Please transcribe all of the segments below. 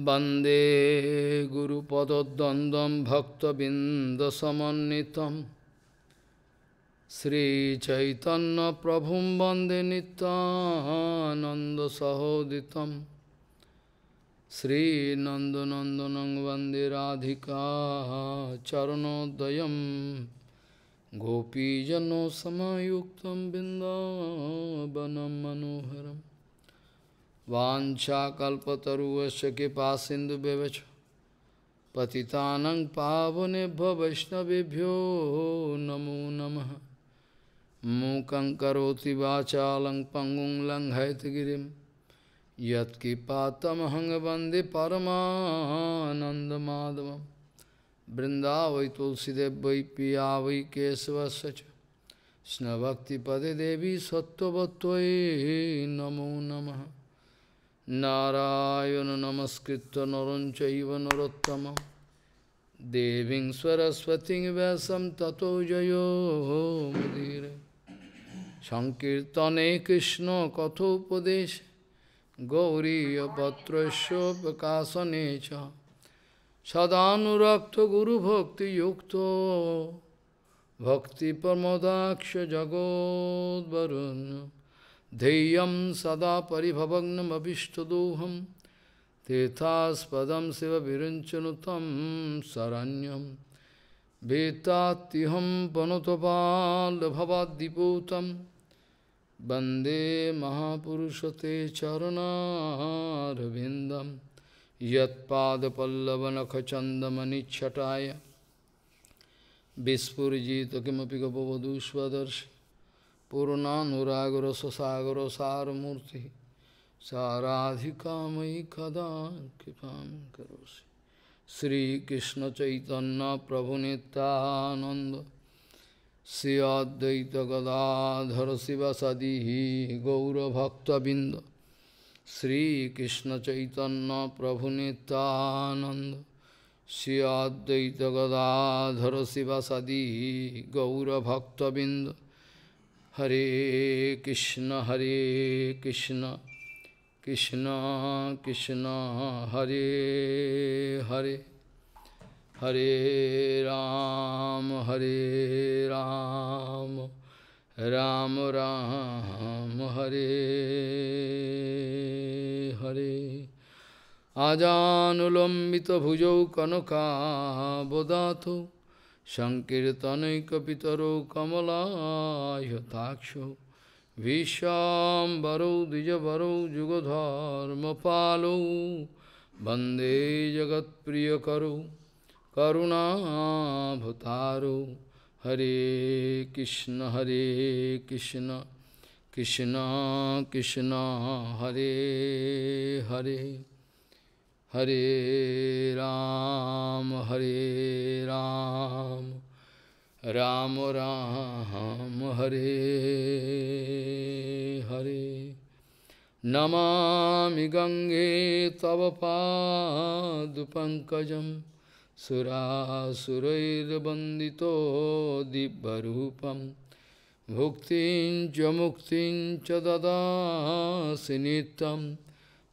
Bande Guru Padadandam Bhakta Bindasamanitam Sri Chaitanya Prabhum Bande Nitananda Sahoditam Sri Nandanandanang Bande Radhika Charano Dayam Gopijano Samayuktam Bindavanam Manoharam Vancha kalpataruvasya kipa sindhu bevacha Patitanang pavanebha vaishnavibhyo namo namaha Mukang karoti vacha lang pangung lang haitgirim Yat kipatamahang bandi paramananda madhavam Vrindavai tulsidev vai piya vai kesavasacha Snavakti pade devi sattva vattvai namo namaha Narayan নমস্কৃত নরঞ্চৈব নরোত্তম দেবী সরস্বতী ব্যাসম তত জয়োমদীর সংকীর্তনে কৃষ্ণ কথোপদেশ গৌরীপত্র প্রকাশনে চ সদানুরক্ত গুরুভক্তিযুক্ত ভক্তিপ্রমদাক্ষ জগদ্বরুণ্য धैर्यं सदा परिभवग्नमभीष्टदोहं तेथास्पदं शिवविरञ्चनुतं शरण्यं वेत्तात्यहं पनुतपालभवाद्दिपूतं वन्दे महापुरुषते चरणारविन्दं यत्पादपल्लवनखचन्दमनिच्छटाय विस्फुरिजित किमपि गपवधूष्वदर्शि पूर्णानुरागर ससागर सारूर्ति साराधिका मयि कदा कृपा करोसि श्री कृष्ण चैतन्य प्रभु नित्यानंद श्रीअद्वैत गदाधर शिव सदी गौरभक्तबिंद श्री कृष्ण चैतन्य प्रभु नित्यानंद श्रीअद्वैत गदाधर शिव सदी गौरभक्तबिंद Hare Krishna, Hare Krishna, Krishna Krishna, Hare Hare, Hare Ram, Hare Ram, Ram Ram, Hare Hare. Ajanulambita bhujau kanaka bodhato. संकीर्तनैकपितरो कमलायताक्षो विश्वाम्बरौ द्विजवरौ जुगधर्मपालौ वन्दे जगत्प्रियकरौ करुणाभतारौ हरे कृष्ण हरे कृष्ण कृष्ण कृष्ण हरे हरे Hare Ram, Hare Ram, Ram Ram, Hare Hare. Namami Gange Tava Padupankajam Surasurairabandito Dibbarupam Bhuktin Jamuktin Chadada Sinitam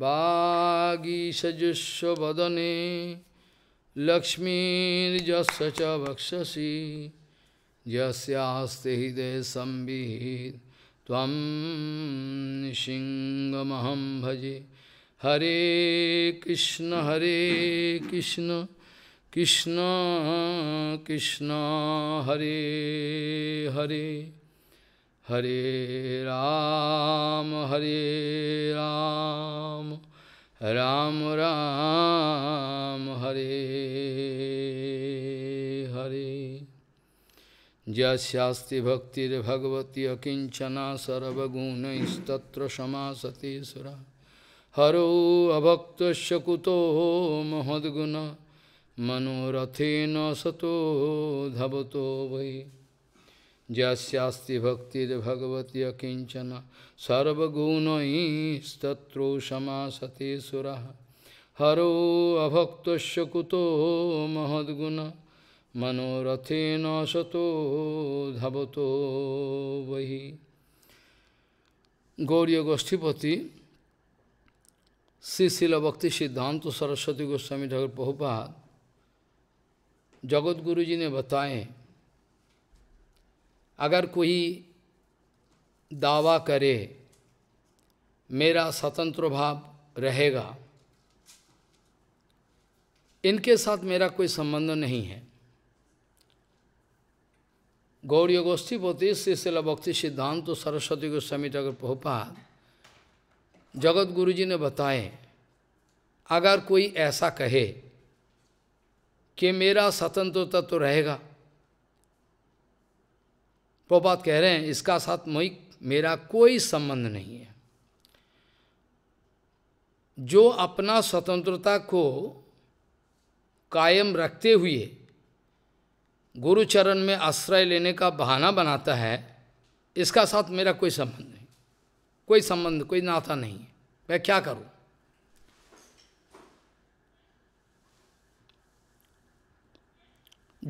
बागीशजुष्वदने लक्ष्मीजस् च वक्षसी यस्यास्ते हृदय संविहित तम भजे हरे कृष्ण हरे कृष्ण कृष्ण कृष्ण हरे हरे हरे राम हरे राम রাম রাম হরে হরে যাস্তি ভক্তির ভগবতী অকিঞ্চনা সর্বগুণস্তত্র সমাসতে সুরা হর অভক্ত কুত মহদ্গুণ মনোরথে সতো ধবতো বৈ Jasyasti bhakti de bhagavatya kinchana sarvaguna istatro samasate suraha haro abhaktasya kuto mahadguna manorathena sato dhavato vahi Gauriya Goshtipati Sri Bhakti Siddhanta Saraswati Goswami Thakur Prabhupada Jagat Guruji ne बताएं अगर कोई दावा करे मेरा स्वतंत्र भाव रहेगा इनके साथ मेरा कोई संबंध नहीं है गौरी गोष्ठी गोष्ठीपति श्रीशिला भक्ति सिद्धांत तो सरस्वती समित अगर प्रभुपाद जगत गुरु जी ने बताए अगर कोई ऐसा कहे कि मेरा स्वतंत्रता तो रहेगा प्रपात कह रहे हैं इसका साथ मोई मेरा कोई संबंध नहीं है जो अपना स्वतंत्रता को कायम रखते हुए गुरुचरण में आश्रय लेने का बहाना बनाता है इसका साथ मेरा कोई संबंध नहीं कोई संबंध कोई नाता नहीं है मैं क्या करूं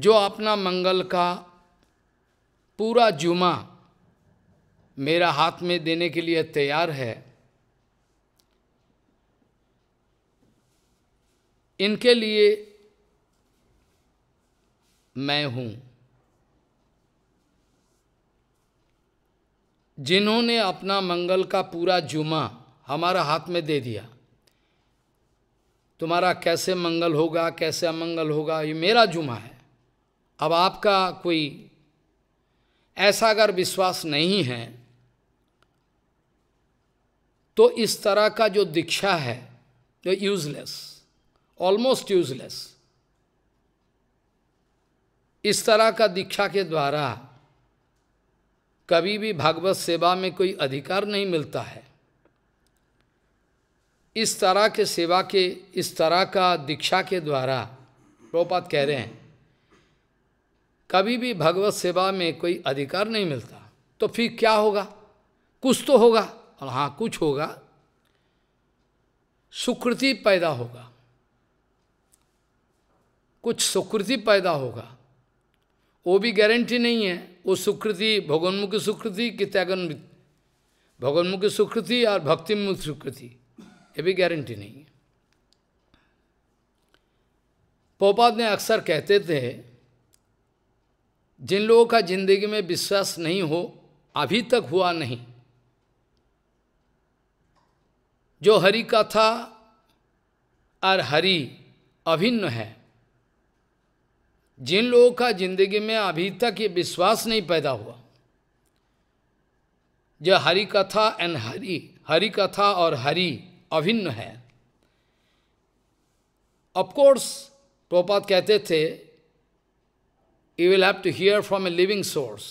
जो अपना मंगल का पूरा जुमा मेरा हाथ में देने के लिए तैयार है इनके लिए मैं हूँ जिन्होंने अपना मंगल का पूरा जुमा हमारा हाथ में दे दिया तुम्हारा कैसे मंगल होगा कैसे अमंगल होगा ये मेरा जुमा है अब आपका कोई ऐसा अगर विश्वास नहीं है तो इस तरह का जो दीक्षा है जो यूजलेस ऑलमोस्ट यूजलेस इस तरह का दीक्षा के द्वारा कभी भी भागवत सेवा में कोई अधिकार नहीं मिलता है इस तरह के सेवा के इस तरह का दीक्षा के द्वारा प्रोपात कह रहे हैं कभी भी भगवत सेवा में कोई अधिकार नहीं मिलता तो फिर क्या होगा कुछ तो होगा और हाँ कुछ होगा सुकृति पैदा होगा कुछ सुकृति पैदा होगा वो भी गारंटी नहीं है वो सुकृति भगवन्मुखी सुकृति कि त्यागन भगवन्मुखी सुकृति और भक्तिमुख सुकृति ये भी गारंटी नहीं है पोपाद ने अक्सर कहते थे जिन लोगों का जिंदगी में विश्वास नहीं हो अभी तक हुआ नहीं जो हरि कथा और हरि अभिन्न है जिन लोगों का जिंदगी में अभी तक ये विश्वास नहीं पैदा हुआ जो हरि कथा एंड हरि हरि कथा और हरि अभिन्न है ऑफकोर्स प्रोपात कहते थे you will have to hear from a living source.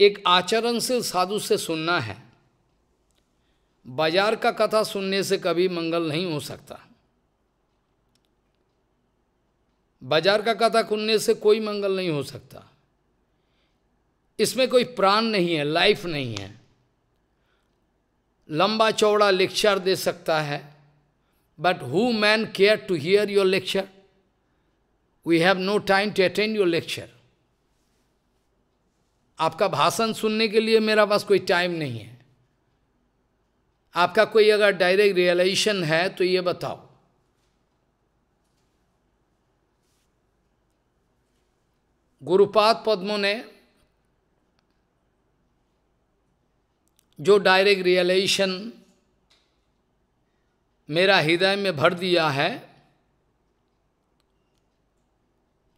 एक आचरणशील साधु से सुनना है बाजार का कथा सुनने से कभी मंगल नहीं हो सकता बाजार का कथा सुनने से कोई मंगल नहीं हो सकता इसमें कोई प्राण नहीं है लाइफ नहीं है लंबा चौड़ा लेक्चर दे सकता है but who man care to hear your lecture We have no time to attend your lecture. आपका भाषण सुनने के लिए मेरा पास कोई टाइम नहीं है आपका कोई अगर डायरेक्ट रियलाइजेशन है तो ये बताओ गुरुपाद पद्मों ने जो डायरेक्ट रियलाइजेशन मेरा हृदय में भर दिया है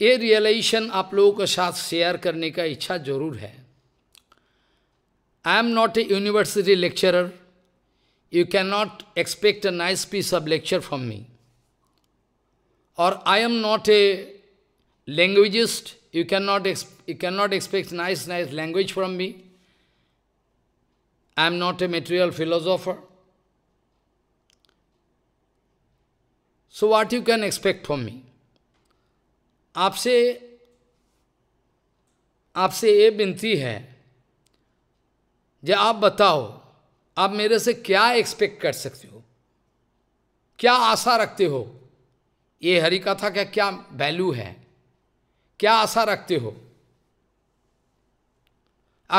ये रियलाइजेशन आप लोगों के साथ शेयर करने का इच्छा जरूर है I am not a university lecturer you can not expect a nice piece of lecture from me और I am not a you cannot, you cannot expect nice, nice language from me. I am not a material philosopher. So what you can expect from me? आपसे आपसे ये विनती है जो आप बताओ आप मेरे से क्या एक्सपेक्ट कर सकते हो क्या आशा रखते हो ये हरि कथा का क्या वैल्यू है क्या आशा रखते हो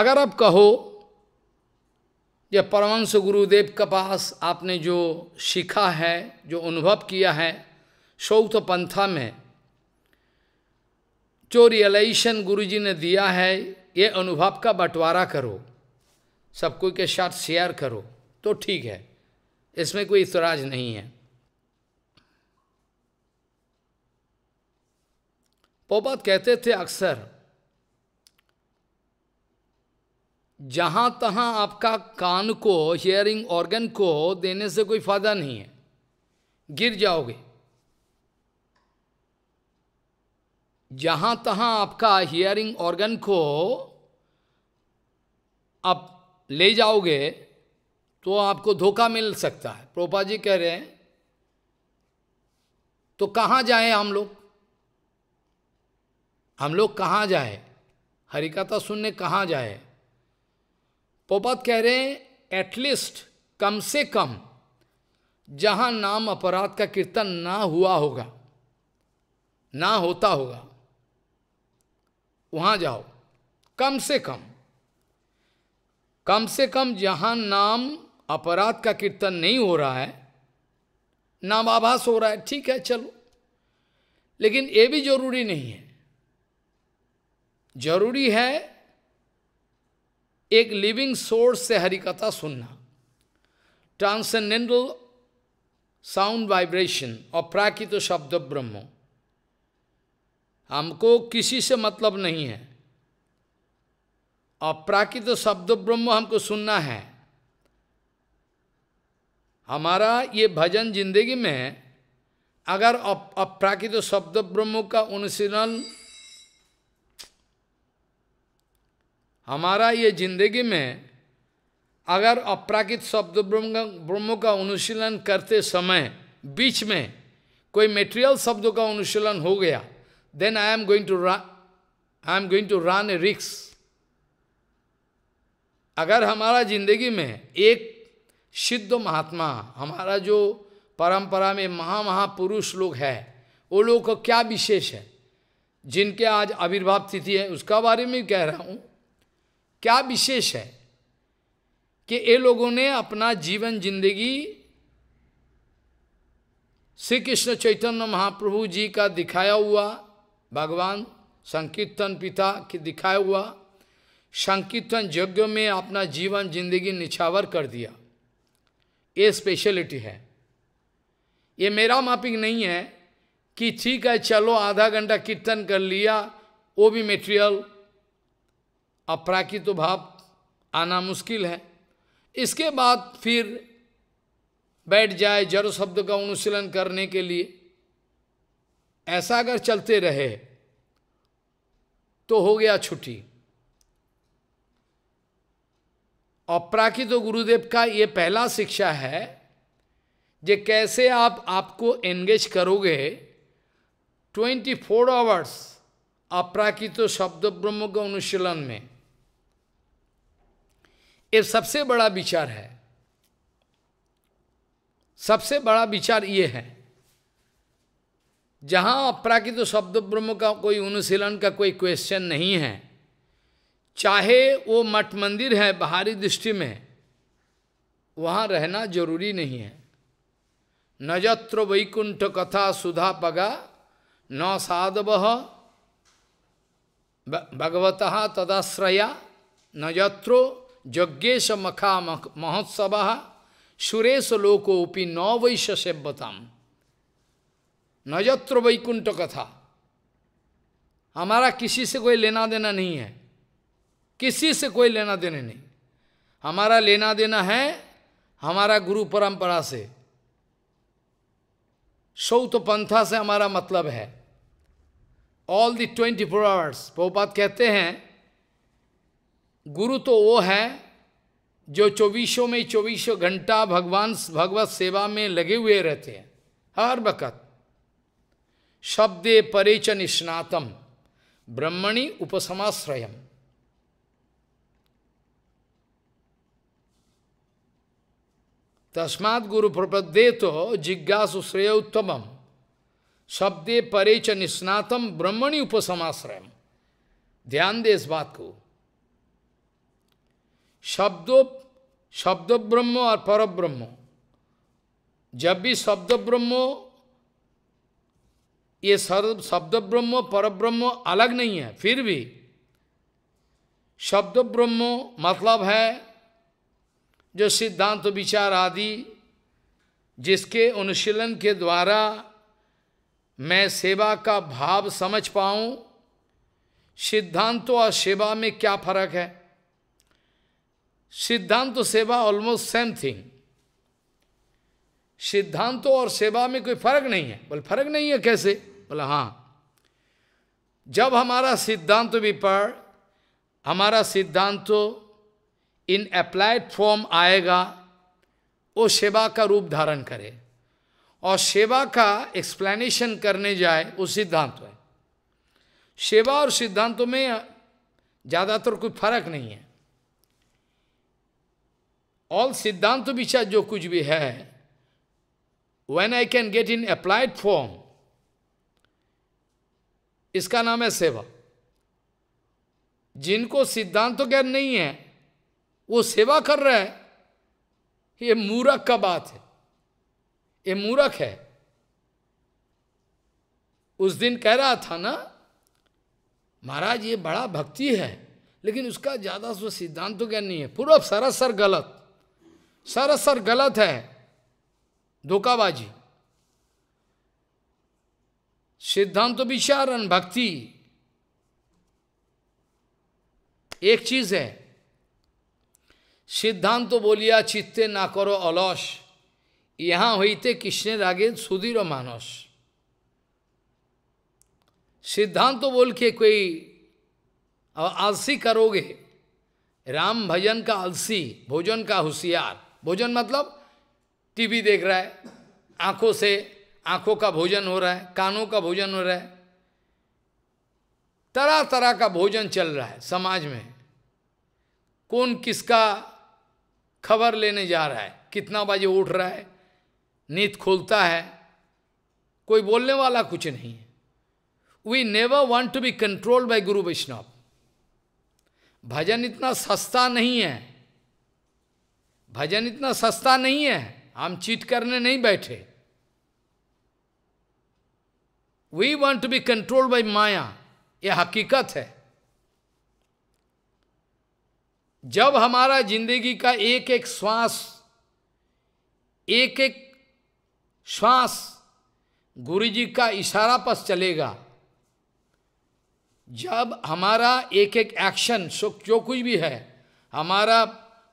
अगर आप कहो या परमंश गुरुदेव के पास आपने जो सीखा है जो अनुभव किया है शौथ पंथा में जो रियलाइजेशन गुरुजी ने दिया है ये अनुभव का बंटवारा करो सबको के साथ शेयर करो तो ठीक है इसमें कोई इतराज नहीं है पोपात कहते थे अक्सर जहाँ तहाँ आपका कान को हियरिंग ऑर्गन को देने से कोई फायदा नहीं है गिर जाओगे जहाँ तहाँ आपका हियरिंग ऑर्गन को आप ले जाओगे तो आपको धोखा मिल सकता है प्रोपा जी कह रहे हैं तो कहाँ जाए हम लोग हम लोग कहाँ जाए हरिकथा सुनने कहाँ जाए पोपत कह रहे हैं एटलीस्ट कम से कम जहाँ नाम अपराध का कीर्तन ना हुआ होगा ना होता होगा वहां जाओ कम से कम कम से कम जहां नाम अपराध का कीर्तन नहीं हो रहा है नाम आभास हो रहा है ठीक है चलो लेकिन ये भी जरूरी नहीं है जरूरी है एक लिविंग सोर्स से हरिकथा सुनना ट्रांसेंडेंटल साउंड वाइब्रेशन और प्राकृत शब्द ब्रह्म हमको किसी से मतलब नहीं है अप्राकृत शब्द ब्रह्म हमको सुनना है हमारा ये भजन जिंदगी में अगर अप्राकृत शब्द ब्रह्म का अनुशीलन हमारा ये जिंदगी में अगर अप्राकृत शब्द ब्रह्म ब्रह्म का अनुशीलन करते समय बीच में कोई मेटेरियल शब्दों का अनुशीलन हो गया then I am going to run, I am going to run a risk. अगर हमारा जिंदगी में एक सिद्ध महात्मा हमारा जो परंपरा में महा महापुरुष लोग है वो लोग का क्या विशेष है जिनके आज आविर्भाव तिथि है उसका बारे में कह रहा हूँ क्या विशेष है कि ये लोगों ने अपना जीवन जिंदगी श्री कृष्ण चैतन्य महाप्रभु जी का दिखाया हुआ भगवान संकीर्तन पिता की दिखाया हुआ संकीर्तन यज्ञ में अपना जीवन जिंदगी निछावर कर दिया ये स्पेशलिटी है ये मेरा मापिक नहीं है कि ठीक है चलो आधा घंटा कीर्तन कर लिया वो भी मेटेरियल अपराकृत तो भाव आना मुश्किल है इसके बाद फिर बैठ जाए जड़ शब्द का अनुशीलन करने के लिए ऐसा अगर चलते रहे तो हो गया छुट्टी अपराकित गुरुदेव का ये पहला शिक्षा है जे कैसे आप आपको एंगेज करोगे 24 फोर आवर्स अपराकित शब्द ब्रह्म के अनुशीलन में ये सबसे बड़ा विचार है सबसे बड़ा विचार ये है जहाँ अपराकित तो शब्द ब्रह्म का कोई अनुशीलन का कोई क्वेश्चन नहीं है चाहे वो मठ मंदिर है बाहरी दृष्टि में वहाँ रहना जरूरी नहीं है नजत्र वैकुंठ कथा सुधा पगा न साधव भगवत तदाश्रया नजत्रो यज्ञेश मखा महोत्सव सुरेश लोकोपि नौ वैश्य सेव्यताम नजत्र वैकुंठ कथा हमारा किसी से कोई लेना देना नहीं है किसी से कोई लेना देना नहीं हमारा लेना देना है हमारा गुरु परंपरा से सौत पंथा से हमारा मतलब है all the twenty four hours पोपात कहते हैं गुरु तो वो है जो चौबीसों में चौबीसों घंटा भगवान भगवत सेवा में लगे हुए रहते हैं हर वक़्त Shabde parecha nishnatam. Brahmani upasamasrayam. तस्मात् गुरु प्रपदे तो जिज्ञासु श्रेय उत्तम शब्दे परे च निष्णातम ब्रह्मणी उपसमाश्रय ध्यान दे इस बात को शब्दो शब्द ब्रह्म और पर ब्रह्म जब भी शब्द ब्रह्म ये सर्व शब्द ब्रह्म पर ब्रह्म अलग नहीं है फिर भी शब्द ब्रह्म मतलब है जो सिद्धांत विचार आदि जिसके अनुशीलन के द्वारा मैं सेवा का भाव समझ पाऊं सिद्धांत और सेवा में क्या फर्क है सिद्धांत सेवा ऑलमोस्ट सेम थिंग सिद्धांतों और सेवा में कोई फर्क नहीं है बोले फर्क नहीं है कैसे बोले हाँ जब हमारा सिद्धांत भी पढ़ हमारा सिद्धांत इन अप्लाइड फॉर्म आएगा वो सेवा का रूप धारण करे और सेवा का एक्सप्लेनेशन करने जाए वो सिद्धांत है सेवा और सिद्धांतों में ज़्यादातर कोई फर्क नहीं है ऑल सिद्धांत विचार जो कुछ भी है when I can get in applied form, इसका नाम है सेवा जिनको सिद्धांत ज्ञान नहीं है वो सेवा कर रहे हैं ये मूरख का बात है ये मूरख है उस दिन कह रहा था ना महाराज ये बड़ा भक्ति है लेकिन उसका ज़्यादा सिद्धांत ज्ञान नहीं है पूरा सरासर गलत सरासर गलत है धोखाबाजी सिद्धांत तो विचारण भक्ति एक चीज है सिद्धांत तो बोलिया चित्ते ना करो अलस यहां হইতে कृष्ण रागे সুদীর मानस सिद्धांत तो बोल के कोई आलसी करोगे राम भजन का आलसी भोजन का होशियार भोजन मतलब टीवी देख रहा है आंखों से आंखों का भोजन हो रहा है कानों का भोजन हो रहा है तरह तरह का भोजन चल रहा है समाज में कौन किसका खबर लेने जा रहा है कितना बजे उठ रहा है नींद खोलता है कोई बोलने वाला कुछ नहीं है we never want to be control by guru वैष्णव भजन इतना सस्ता नहीं है भजन इतना सस्ता नहीं है हम चीट करने नहीं बैठे we want to be control by maya यह हकीकत है जब हमारा जिंदगी का एक एक श्वास एक एक श्वास गुरु जी का इशारा पस चलेगा जब हमारा एक एक एक्शन जो कुछ भी है हमारा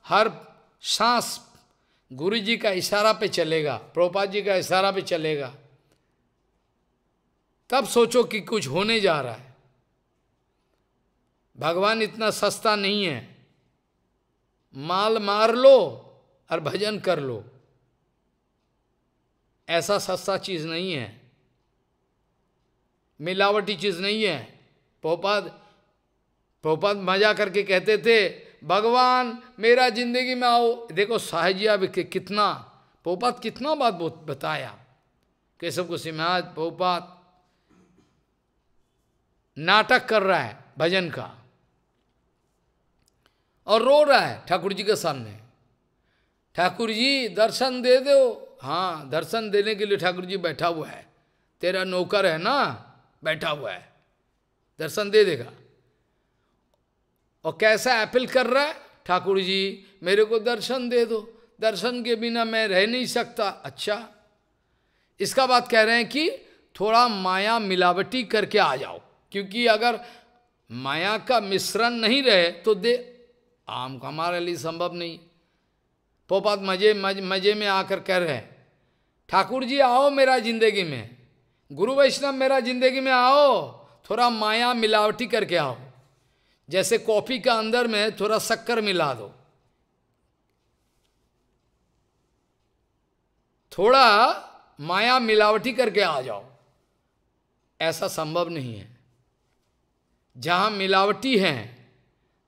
हर सांस गुरु जी का इशारा पे चलेगा प्रोपा जी का इशारा पे चलेगा तब सोचो कि कुछ होने जा रहा है भगवान इतना सस्ता नहीं है माल मार लो और भजन कर लो ऐसा सस्ता चीज़ नहीं है मिलावटी चीज़ नहीं है पोपाद पोपाद मजा करके कहते थे भगवान मेरा जिंदगी में आओ देखो साहजिया कि, कितना पोपात कितना बात बताया केशव को सिमहाज पोपात नाटक कर रहा है भजन का और रो रहा है ठाकुर जी के सामने ठाकुर जी दर्शन दे दो हाँ दर्शन देने के लिए ठाकुर जी बैठा हुआ है तेरा नौकर है ना बैठा हुआ है दर्शन दे देगा और कैसा अपील कर रहा है ठाकुर जी मेरे को दर्शन दे दो दर्शन के बिना मैं रह नहीं सकता अच्छा इसका बात कह रहे हैं कि थोड़ा माया मिलावटी करके आ जाओ क्योंकि अगर माया का मिश्रण नहीं रहे तो दे आम का हमारे लिए संभव नहीं पोपात मजे मज, मजे में आकर कह रहे हैं ठाकुर जी आओ मेरा जिंदगी में गुरु वैष्णव मेरा जिंदगी में आओ थोड़ा माया मिलावटी करके आओ जैसे कॉफी का अंदर में थोड़ा शक्कर मिला दो थोड़ा माया मिलावटी करके आ जाओ ऐसा संभव नहीं है जहाँ मिलावटी है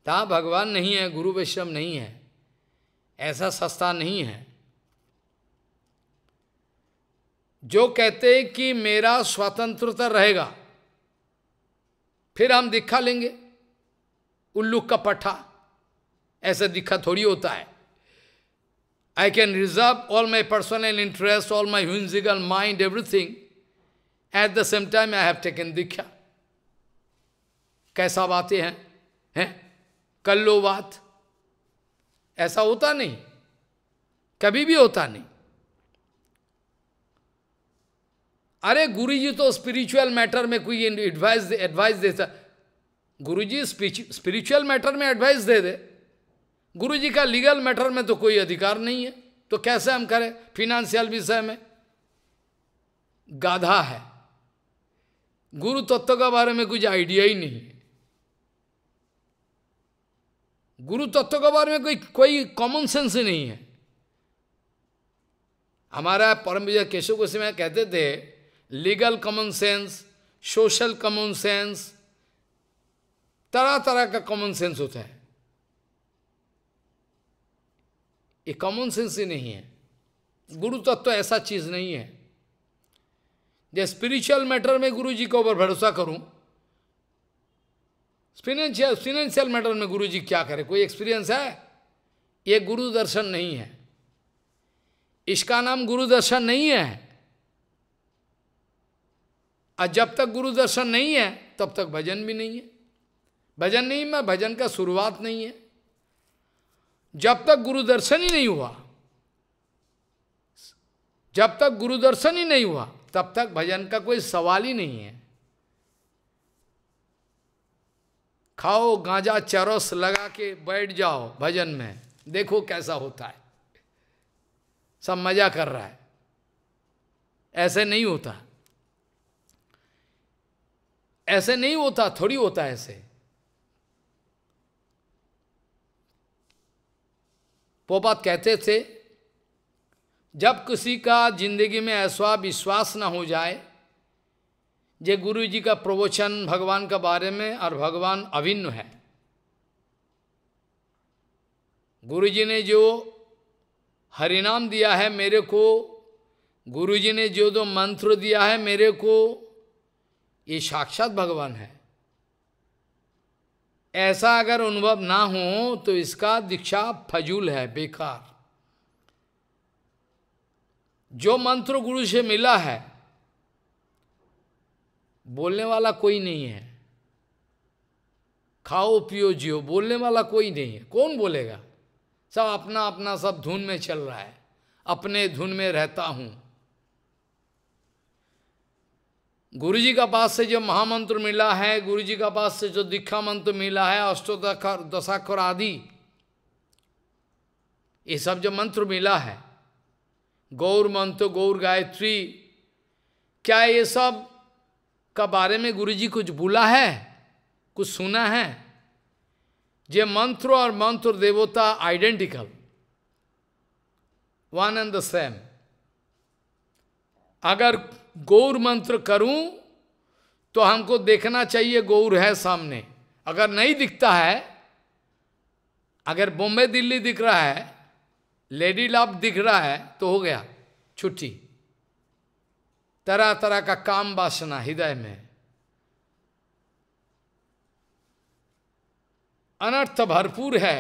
तहाँ भगवान नहीं है गुरु वैष्णव नहीं है ऐसा सस्ता नहीं है जो कहते कि मेरा स्वतंत्रता रहेगा फिर हम दिखा लेंगे उल्लू का पट्टा ऐसा दिखा थोड़ी होता है I can reserve all my personal interest all my musical mind everything at the same time I have taken दिखा कैसा बातें हैं हैं कर लो बात ऐसा होता नहीं कभी भी होता नहीं अरे गुरु जी तो स्पिरिचुअल मैटर में कोई एडवाइस एडवाइस देता गुरु जी स्पिरिचुअल मैटर में एडवाइस दे दे गुरु जी का लीगल मैटर में तो कोई अधिकार नहीं है तो कैसे हम करें फिनेंशियल विषय में गाधा है गुरु तत्व के बारे में कुछ आइडिया ही नहीं है गुरु तत्व के बारे में कोई कोई कॉमन सेंस ही नहीं है हमारा परम विजय केशव गोस्वामी कहते थे legal common sense social common sense तरह तरह का कॉमन सेंस होता है ये कॉमन सेंस ही नहीं है गुरु तत्व तो ऐसा चीज नहीं है जैसे स्पिरिचुअल मैटर में गुरु जी के ऊपर भरोसा करूं फिनेंशियल फिनेंशियल मैटर में गुरु जी क्या करे कोई एक्सपीरियंस है ये गुरु दर्शन नहीं है इसका नाम गुरु दर्शन नहीं है और जब तक गुरु दर्शन नहीं है तब तक भजन भी नहीं है भजन नहीं मैं भजन का शुरुआत नहीं है जब तक गुरु दर्शन ही नहीं हुआ जब तक गुरु दर्शन ही नहीं हुआ तब तक भजन का कोई सवाल ही नहीं है खाओ गांजा चरस लगा के बैठ जाओ भजन में देखो कैसा होता है सब मजा कर रहा है ऐसे नहीं होता ऐसे नहीं होता थोड़ी होता ऐसे पोपात कहते थे जब किसी का जिंदगी में ऐसा विश्वास ना हो जाए जे गुरु जी का प्रवचन भगवान के बारे में और भगवान अभिन्न है गुरु जी ने जो हरिनाम दिया है मेरे को गुरु जी ने जो दो मंत्र दिया है मेरे को ये साक्षात भगवान है ऐसा अगर अनुभव ना हो तो इसका दीक्षा फजूल है बेकार जो मंत्र गुरु से मिला है बोलने वाला कोई नहीं है खाओ पियो जियो बोलने वाला कोई नहीं है कौन बोलेगा सब अपना अपना सब धुन में चल रहा है अपने धुन में रहता हूँ गुरु जी का पास से जो महामंत्र मिला है गुरु जी का पास से जो दीक्षा मंत्र मिला है अष्टोदर दशाखर आदि ये सब जो मंत्र मिला है गौर मंत्र गौर गायत्री क्या ये सब का बारे में गुरु जी कुछ बोला है कुछ सुना है ये मंत्र और मंत्र देवता identical one and the same अगर गौर मंत्र करूं तो हमको देखना चाहिए गौर है सामने अगर नहीं दिखता है अगर बॉम्बे दिल्ली दिख रहा है लेडी लाभ दिख रहा है तो हो गया छुट्टी तरह तरह का काम बासना हृदय में अनर्थ भरपूर है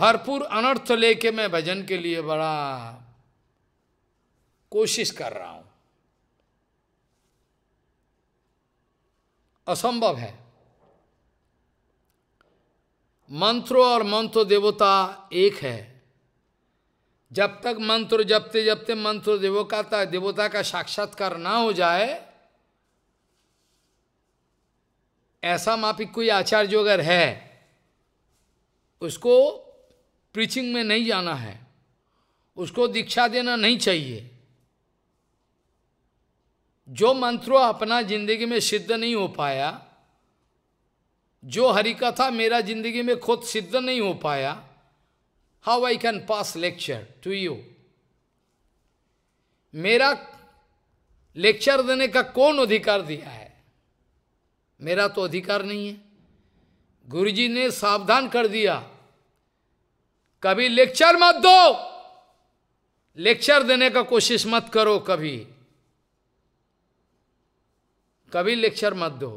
भरपूर अनर्थ लेके मैं भजन के लिए बड़ा कोशिश कर रहा हूं असंभव है मंत्रों और मंत्र देवता एक है जब तक मंत्र जपते जपते मंत्र देवता देवता का साक्षात्कार ना हो जाए ऐसा माफिक कोई आचार्य अगर है उसको प्रीचिंग में नहीं जाना है उसको दीक्षा देना नहीं चाहिए जो मंत्रों अपना जिंदगी में सिद्ध नहीं हो पाया जो हरिकथा मेरा जिंदगी में खुद सिद्ध नहीं हो पाया how I can pass lecture to you मेरा लेक्चर देने का कौन अधिकार दिया है मेरा तो अधिकार नहीं है गुरुजी ने सावधान कर दिया कभी लेक्चर मत दो लेक्चर देने का कोशिश मत करो कभी कभी लेक्चर मत दो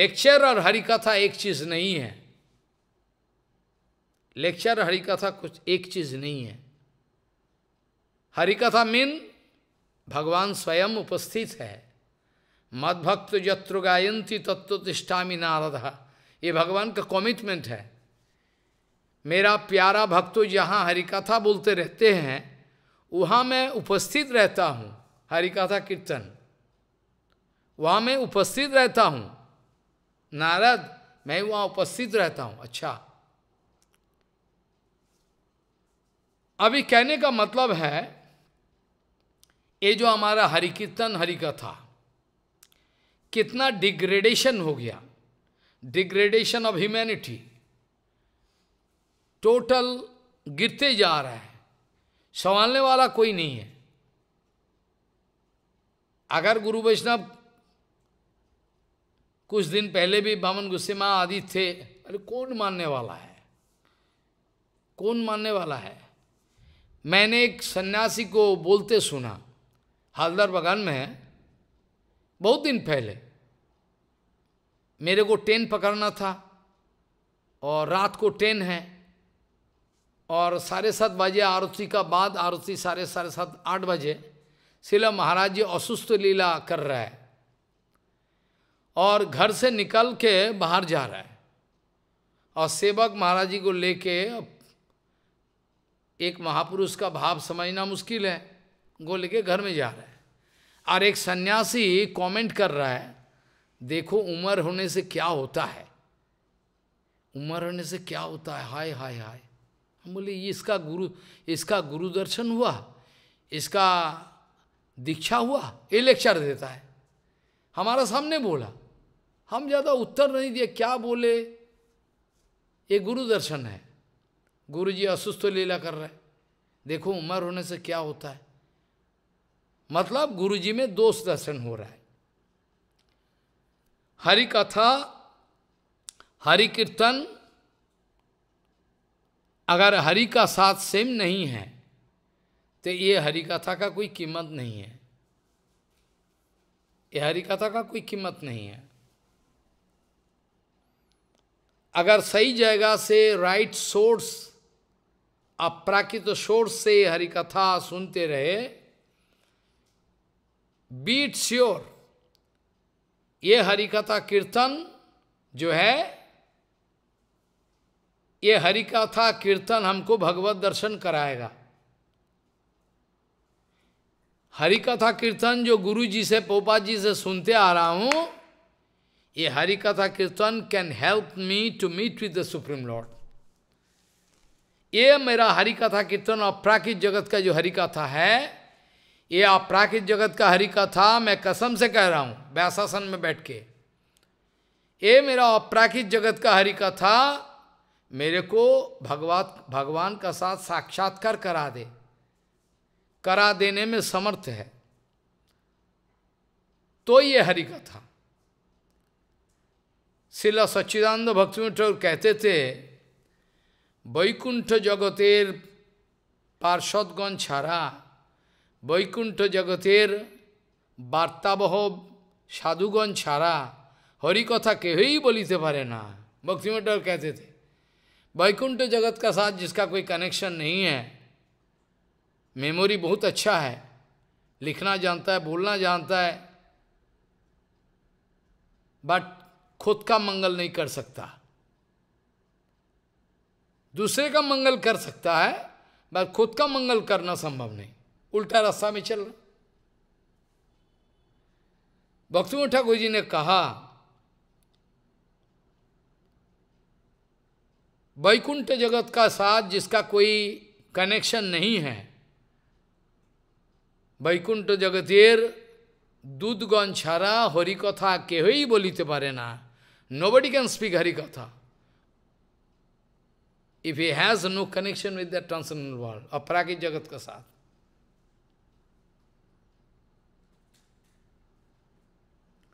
लेक्चर और हरिकथा एक चीज नहीं है लेक्चर और हरिकथा कुछ एक चीज नहीं है हरिकथा मीन भगवान स्वयं उपस्थित है मदभक्त यत्र गायंती मी नारदा ये भगवान का कमिटमेंट है मेरा प्यारा भक्त जहाँ हरिकथा बोलते रहते हैं वहाँ मैं उपस्थित रहता हूँ हरिकथा कीर्तन वहाँ मैं उपस्थित रहता हूँ नारद मैं वहाँ उपस्थित रहता हूँ अच्छा अभी कहने का मतलब है ये जो हमारा हरि कीर्तन हरि कथा कितना डिग्रेडेशन हो गया डिग्रेडेशन ऑफ ह्यूमैनिटी टोटल गिरते जा रहा है संभालने वाला कोई नहीं है अगर गुरु वैष्णव कुछ दिन पहले भी बामन माँ आदि थे अरे कौन मानने वाला है कौन मानने वाला है मैंने एक सन्यासी को बोलते सुना हालदार बगान में है बहुत दिन पहले मेरे को ट्रेन पकड़ना था और रात को ट्रेन है और साढ़े सात बजे आरती का बाद आरती साढ़े साढ़े सात आठ बजे शिला महाराज जी असुस्थ लीला कर रहा है और घर से निकल के बाहर जा रहा है और सेवक महाराज जी को लेके एक महापुरुष का भाव समझना मुश्किल है गो लेके घर में जा रहा है और एक सन्यासी कमेंट कर रहा है देखो उम्र होने से क्या होता है उम्र होने से क्या होता है हाय हाय हाय हम बोले ये इसका गुरु इसका गुरु दर्शन हुआ इसका दीक्षा हुआ ये लेक्चर देता है हमारा सामने बोला हम ज़्यादा उत्तर नहीं दिए क्या बोले ये गुरु दर्शन है गुरु जी असुस्थ लीला कर रहे देखो उम्र होने से क्या होता है मतलब गुरु जी में दोष दर्शन हो रहा है हरि कथा हरि कीर्तन अगर हरि का साथ सेम नहीं है तो ये हरि कथा का कोई कीमत नहीं है ये हरि कथा का कोई कीमत नहीं है अगर सही जगह से राइट सोर्स अप्राकृत सोर्स से हरि कथा सुनते रहे बीट श्योर ये हरि कथा कीर्तन जो है ये हरि कथा कीर्तन हमको भगवत दर्शन कराएगा हरि कथा कीर्तन जो गुरु जी से पोपा जी से सुनते आ रहा हूँ ये हरिकथा कीर्तन can help me to meet with the supreme lord ये मेरा हरिकथा कीर्तन अपराकृत जगत का जो हरिकथा है ये अपराकित जगत का हरिकथा मैं कसम से कह रहा हूँ व्यासासन में बैठ के ये मेरा अपराकित जगत का हरिकथा मेरे को भगवान भगवान का साथ साक्षात्कार करा दे करा देने में समर्थ है तो ये हरिकथा शिला सच्चिदानंद भक्ति ठाकुर कहते थे वैकुंठ जगतेर पार्षदगण छाड़ा वैकुंठ जगतेर कथा সাধুগণ ही হরিকথা কেহই বলিতে ना भक्ति ठाकुर कहते थे वैकुंठ जगत का साथ जिसका कोई कनेक्शन नहीं है मेमोरी बहुत अच्छा है लिखना जानता है बोलना जानता है बट खुद का मंगल नहीं कर सकता दूसरे का मंगल कर सकता है बस खुद का मंगल करना संभव नहीं उल्टा रास्ता में चल रहा भक्तु ठाकुर जी ने कहा वैकुंठ जगत का साथ जिसका कोई कनेक्शन नहीं है वैकुंठ जगतेर गौन छा हरिकथा কেহই ही बोलते परेना Nobody can speak hari katha If he has no connection with the transcendental world, aprakit jagat ka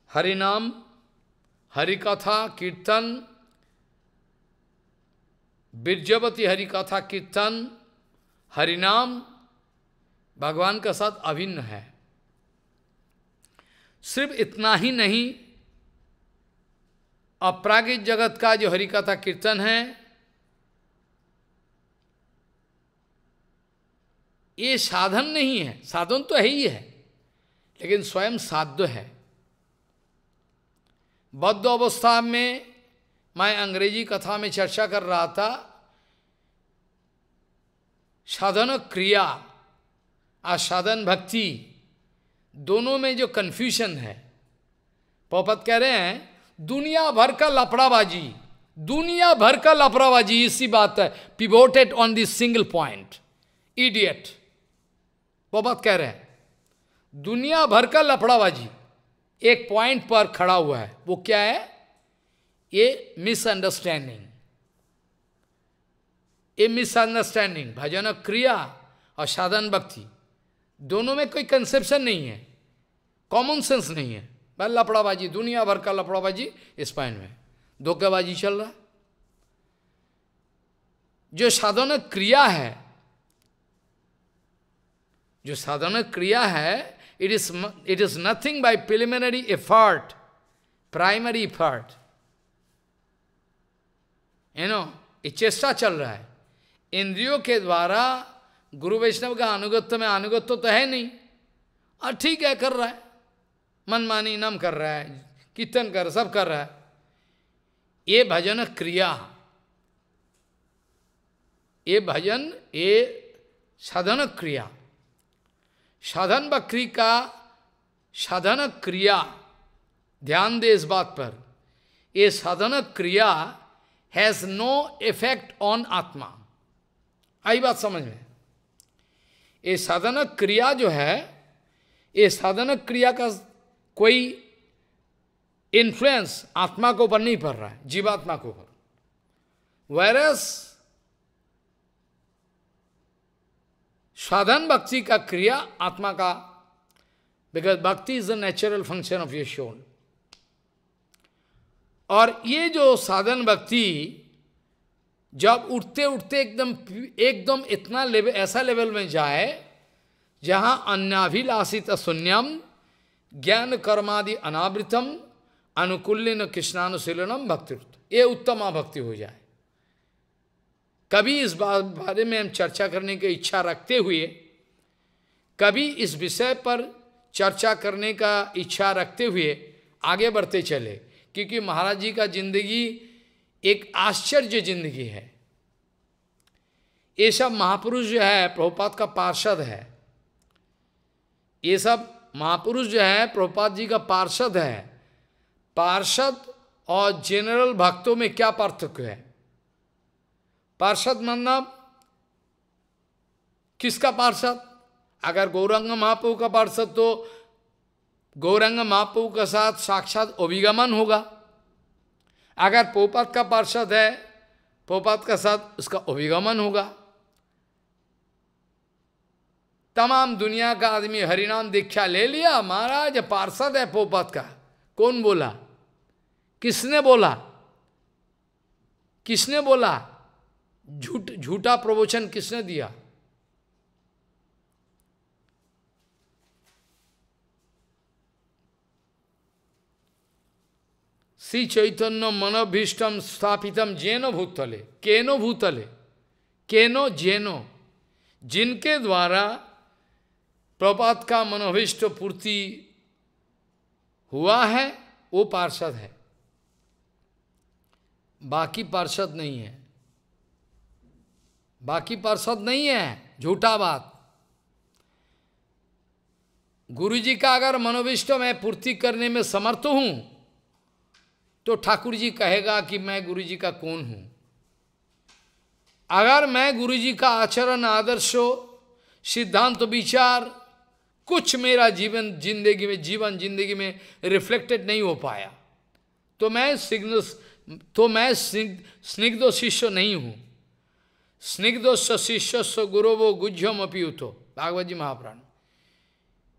hari hari naam katha kirtan birjavati hari katha kirtan hari naam भगवान का साथ अभिन्न है सिर्फ इतना ही नहीं अपरागित जगत का जो हरिकथा कीर्तन है ये साधन नहीं है साधन तो है ही है लेकिन स्वयं साध्य है बद्ध अवस्था में मैं अंग्रेजी कथा में चर्चा कर रहा था साधन क्रिया और साधन भक्ति दोनों में जो कन्फ्यूजन है पोपत कह रहे हैं दुनिया भर का लफड़ाबाजी दुनिया भर का लफड़ाबाजी इसी बात है pivoted on this single point idiot वो बात कह रहे हैं दुनिया भर का लफड़ाबाजी एक पॉइंट पर खड़ा हुआ है वो क्या है ये मिसअंडरस्टैंडिंग ये मिसअंडरस्टैंडिंग भजन क्रिया और साधन भक्ति दोनों में कोई कंसेप्शन नहीं है कॉमन सेंस नहीं है मैं लफड़ाबाजी दुनिया भर का लफड़ाबाजी स्पाइन में धोखेबाजी चल रहा जो साधन क्रिया है जो साधन क्रिया है it is it is nothing by preliminary effort primary effort you know ये चेष्टा चल रहा है इंद्रियों के द्वारा गुरु वैष्णव का अनुगत्य में अनुगत्य तो है नहीं और ठीक है कर रहा है मनमानी नम कर रहा है कीर्तन कर सब कर रहा है ये भजन क्रिया ये भजन ये साधन क्रिया साधन बकरी का साधन क्रिया ध्यान दे इस बात पर ये साधन क्रिया हैज नो इफेक्ट ऑन आत्मा आई बात समझ में ये साधन क्रिया जो है ये साधन क्रिया का कोई इन्फ्लुएंस आत्मा को ऊपर नहीं पड़ रहा है जीवात्मा को ऊपर वायरस साधन भक्ति का क्रिया आत्मा का because bhakti is the natural function of your soul और ये जो साधन भक्ति जब उठते उठते एकदम एकदम इतना लेवल ऐसा लेवल में जाए जहाँ अन्नाभिलाषित शून्यम ज्ञान कर्मादि अनावृतम अनुकूल्यन कृष्णानुशीलनम भक्ति ये उत्तमा भक्ति हो जाए कभी इस बारे में हम चर्चा करने की इच्छा रखते हुए कभी इस विषय पर चर्चा करने का इच्छा रखते हुए आगे बढ़ते चले क्योंकि महाराज जी का जिंदगी एक आश्चर्य जिंदगी है ये सब महापुरुष जो है प्रभुपात का पार्षद है ये सब महापुरुष जो है प्रभुपाद जी का पार्षद है पार्षद और जनरल भक्तों में क्या पार्थक्य है पार्षद मतलब किसका पार्षद अगर गौरंग महाप्रभु का पार्षद तो गौरंग महाप्रभु के साथ साक्षात अभिगमन होगा अगर पोपत का पार्षद है पोपत का साथ उसका अभिगमन होगा तमाम दुनिया का आदमी हरिनाम दीक्षा ले लिया महाराज पार्षद है पोपत का कौन बोला किसने बोला किसने बोला झूठ जुट, झूठा प्रवचन किसने दिया श्री चैतन्य मनोभीष्टम स्थापितम जेनो भूतले केनो भूतले केनो जेनो जिनके द्वारा प्रपात का मनोभिष्ट पूर्ति हुआ है वो पार्षद है बाकी पार्षद नहीं है बाकी पार्षद नहीं है झूठा बात गुरु जी का अगर मनोविष्ट मैं पूर्ति करने में समर्थ हूं तो ठाकुर जी कहेगा कि मैं गुरु जी का कौन हूं अगर मैं गुरु जी का आचरण आदर्श सिद्धांत तो विचार कुछ मेरा जीवन जिंदगी में जीवन जिंदगी में रिफ्लेक्टेड नहीं हो पाया तो मैं सिग्न तो मैं स्निग्धो शिष्य नहीं हूँ शिष्य स्व गुरु वो गुज्जम उठो भागवत जी महाप्राण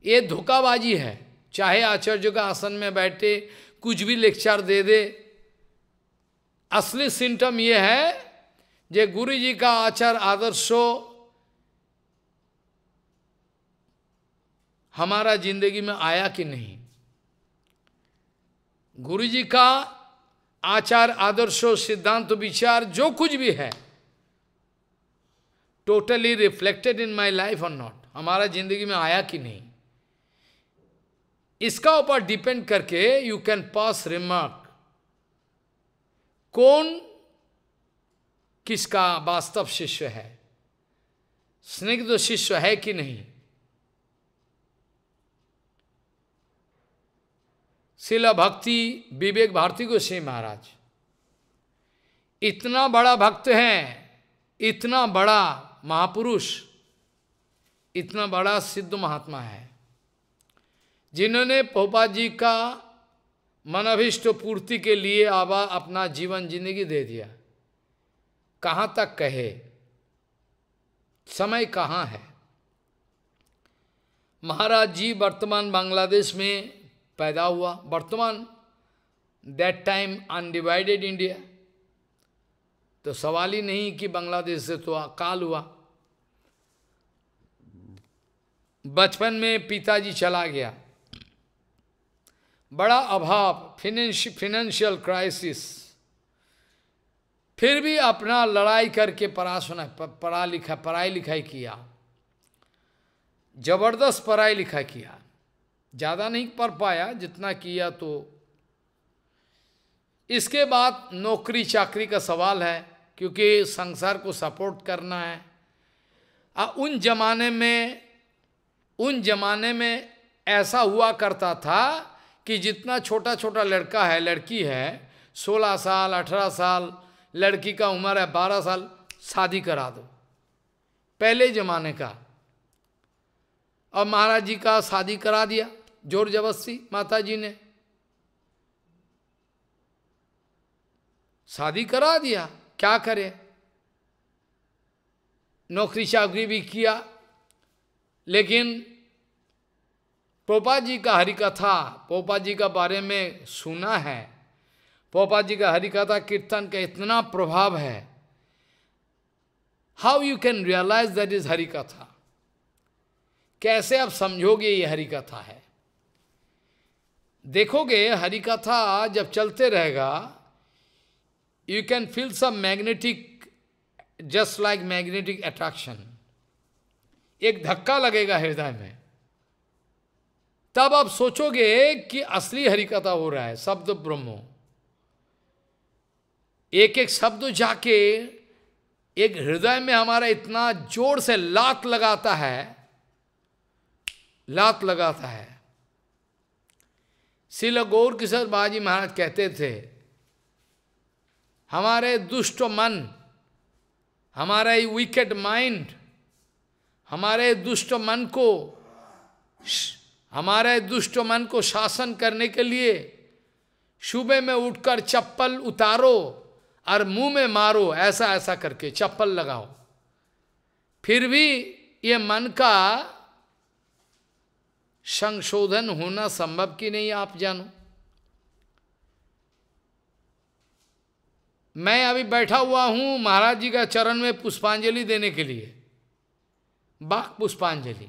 ये धोखाबाजी है चाहे आचार्य का आसन में बैठे कुछ भी लेक्चर दे दे असली सिम्टम ये है जे गुरु जी का आचार आदर्शो हमारा जिंदगी में आया कि नहीं गुरु जी का आचार आदर्शों सिद्धांत विचार जो कुछ भी है totally reflected in my life और नॉट हमारा जिंदगी में आया कि नहीं इसका ऊपर डिपेंड करके यू कैन पास रिमार्क कौन किसका वास्तव शिष्य है स्निग्ध शिष्य है कि नहीं शिला भक्ति विवेक भारती से महाराज इतना बड़ा भक्त है इतना बड़ा महापुरुष इतना बड़ा सिद्ध महात्मा है जिन्होंने पोपा जी का मनभिष्ट पूर्ति के लिए आवा अपना जीवन जिंदगी दे दिया कहाँ तक कहे समय कहाँ है महाराज जी वर्तमान बांग्लादेश में पैदा हुआ वर्तमान दैट टाइम अनडिवाइडेड इंडिया तो सवाल ही नहीं कि बांग्लादेश से तो काल हुआ बचपन में पिताजी चला गया बड़ा अभाव फिनेंशियल क्राइसिस फिर भी अपना लड़ाई करके पढ़ा सुना पढ़ा लिखा पढ़ाई लिखाई किया जबरदस्त पढ़ाई लिखाई किया ज़्यादा नहीं पढ़ पाया जितना किया तो इसके बाद नौकरी चाकरी का सवाल है क्योंकि संसार को सपोर्ट करना है आ, उन जमाने में उन जमाने में ऐसा हुआ करता था कि जितना छोटा छोटा लड़का है लड़की है 16 साल 18 साल लड़की का उम्र है 12 साल शादी करा दो पहले जमाने का और महाराज जी का शादी करा दिया जोर जबरस्ती माता जी ने शादी करा दिया क्या करे नौकरी चाकरी भी किया लेकिन पोपा जी का हरिकथा कथा पोपा जी का बारे में सुना है पोपा जी का हरिकथा कथा कीर्तन का इतना प्रभाव है how you can realize that is Hari katha कैसे आप समझोगे ये हरी कथा है देखोगे हरि कथा जब चलते रहेगा you can feel some magnetic just like magnetic attraction एक धक्का लगेगा हृदय में तब आप सोचोगे कि असली हरिकथा हो रहा है शब्द ब्रह्मो एक एक शब्द जाके एक हृदय में हमारा इतना जोर से लात लगाता है लात लगाता है शिल गौर किशोर बाजी महाराज कहते थे हमारे दुष्ट मन हमारा ये विकेट माइंड हमारे दुष्ट मन को हमारे दुष्ट मन को शासन करने के लिए सुबह में उठकर चप्पल उतारो और मुंह में मारो ऐसा ऐसा करके चप्पल लगाओ फिर भी ये मन का संशोधन होना संभव कि नहीं आप जानो मैं अभी बैठा हुआ हूं महाराज जी का चरण में पुष्पांजलि देने के लिए बाक पुष्पांजलि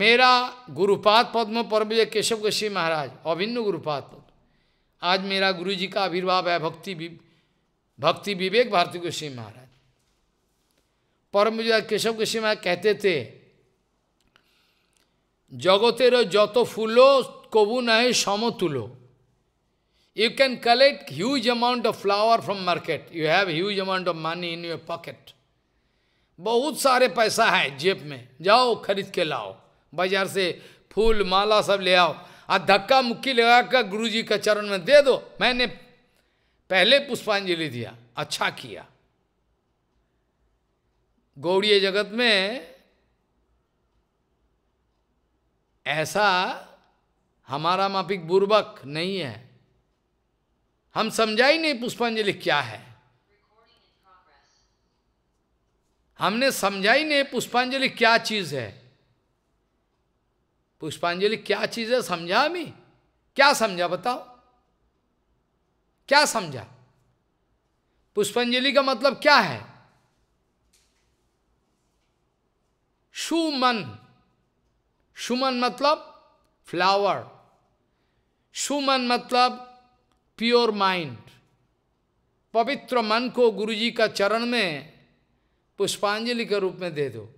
मेरा गुरुपाद पद्म पर्व केशव कश्य महाराज अभिन्न गुरुपाद पद्म आज मेरा गुरु जी का आविर्भाव है भक्ति भी, भक्ति विवेक भारती गोशी महाराज परम केशव गोशी महाराज कहते थे জগতের যত ফুলও কবু নয় সমতুলো You can collect huge amount of flower from market. You have huge amount of money in your pocket. बहुत सारे पैसा है जेब में जाओ खरीद के लाओ बाजार से फूल माला सब ले आओ और धक्का मुक्की लगा कर गुरु जी का चरण में दे दो मैंने पहले पुष्पांजलि दिया अच्छा किया गौड़ीय जगत में ऐसा हमारा मापिक बुर्बक नहीं है हम समझा ही नहीं पुष्पांजलि क्या है हमने समझा ही नहीं पुष्पांजलि क्या चीज है पुष्पांजलि क्या चीज है समझा हमी क्या समझा बताओ क्या समझा पुष्पांजलि का मतलब क्या है सुमन सुमन मतलब फ्लावर सुमन मतलब प्योर माइंड पवित्र मन को गुरु जी का चरण में पुष्पांजलि के रूप में दे दो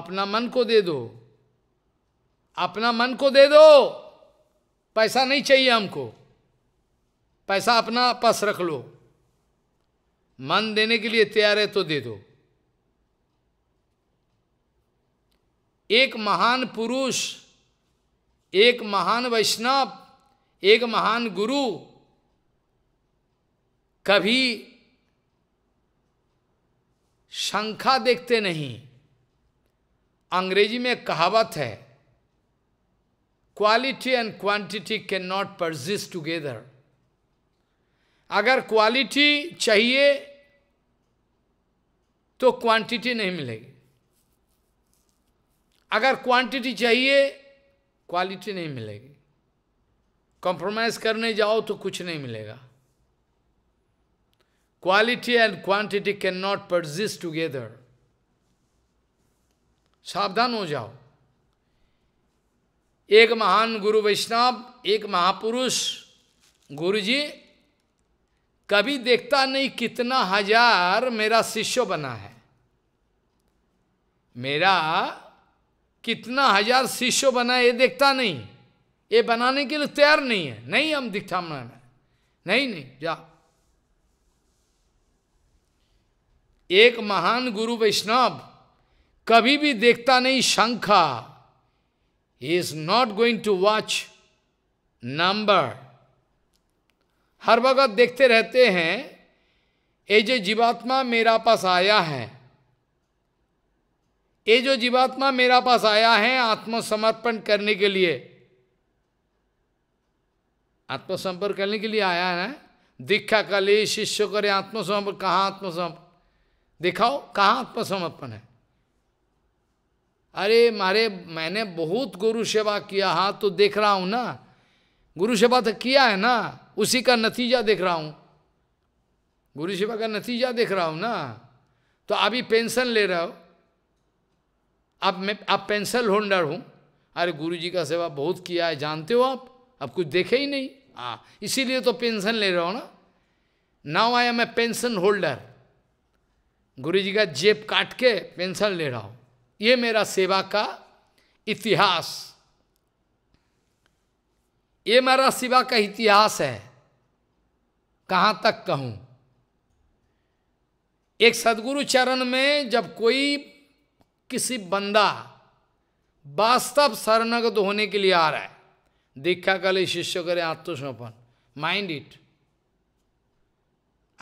अपना मन को दे दो अपना मन को दे दो पैसा नहीं चाहिए हमको पैसा अपना पास रख लो मन देने के लिए तैयार है तो दे दो एक महान पुरुष एक महान वैष्णव एक महान गुरु कभी शंखा देखते नहीं अंग्रेजी में कहावत है quality and quantity can not persist together अगर क्वालिटी चाहिए तो क्वांटिटी नहीं मिलेगी अगर क्वांटिटी चाहिए क्वालिटी नहीं मिलेगी कॉम्प्रोमाइज करने जाओ तो कुछ नहीं मिलेगा quality and quantity can not persist together सावधान हो जाओ एक महान गुरु वैष्णव एक महापुरुष गुरु जी कभी देखता नहीं कितना हजार मेरा शिष्य बना है मेरा कितना हजार शिष्य बना ये देखता नहीं ये बनाने के लिए तैयार नहीं है नहीं हम दिखता में नहीं नहीं जा एक महान गुरु वैष्णव कभी भी देखता नहीं शंखा he is not going to watch number हर वक्त देखते रहते हैं ये जो जीवात्मा मेरा पास आया है ये जो जीवात्मा मेरा पास आया है आत्मसमर्पण करने के लिए आत्मसमर्पण करने के लिए आया है दीक्षा कले शिष्य करे आत्मसमर्पण कहाँ आत्मसमर्पण दिखाओ कहाँ आत्मसमर्पण है अरे मारे मैंने बहुत गुरु सेवा किया हाँ तो देख रहा हूँ ना गुरु सेवा तो किया है ना उसी का नतीजा देख रहा हूँ गुरु सेवा का नतीजा देख रहा हूँ ना तो अभी पेंशन ले रहे हो अब मैं आप पेंसिल होल्डर हूँ अरे गुरु जी का सेवा बहुत किया है जानते हो आप अब कुछ देखे ही नहीं हाँ इसीलिए तो पेंशन ले रहे हो ना now I am a pension holder guru ji का जेब काट के पेंशन ले रहा हूँ ये मेरा सेवा का इतिहास ये मेरा सेवा का इतिहास है कहाँ तक कहूँ एक सदगुरु चरण में जब कोई किसी बंदा वास्तव शरणगत होने के लिए आ रहा है दीक्षा काले शिष्य करे आत्मसमर्पण माइंड इट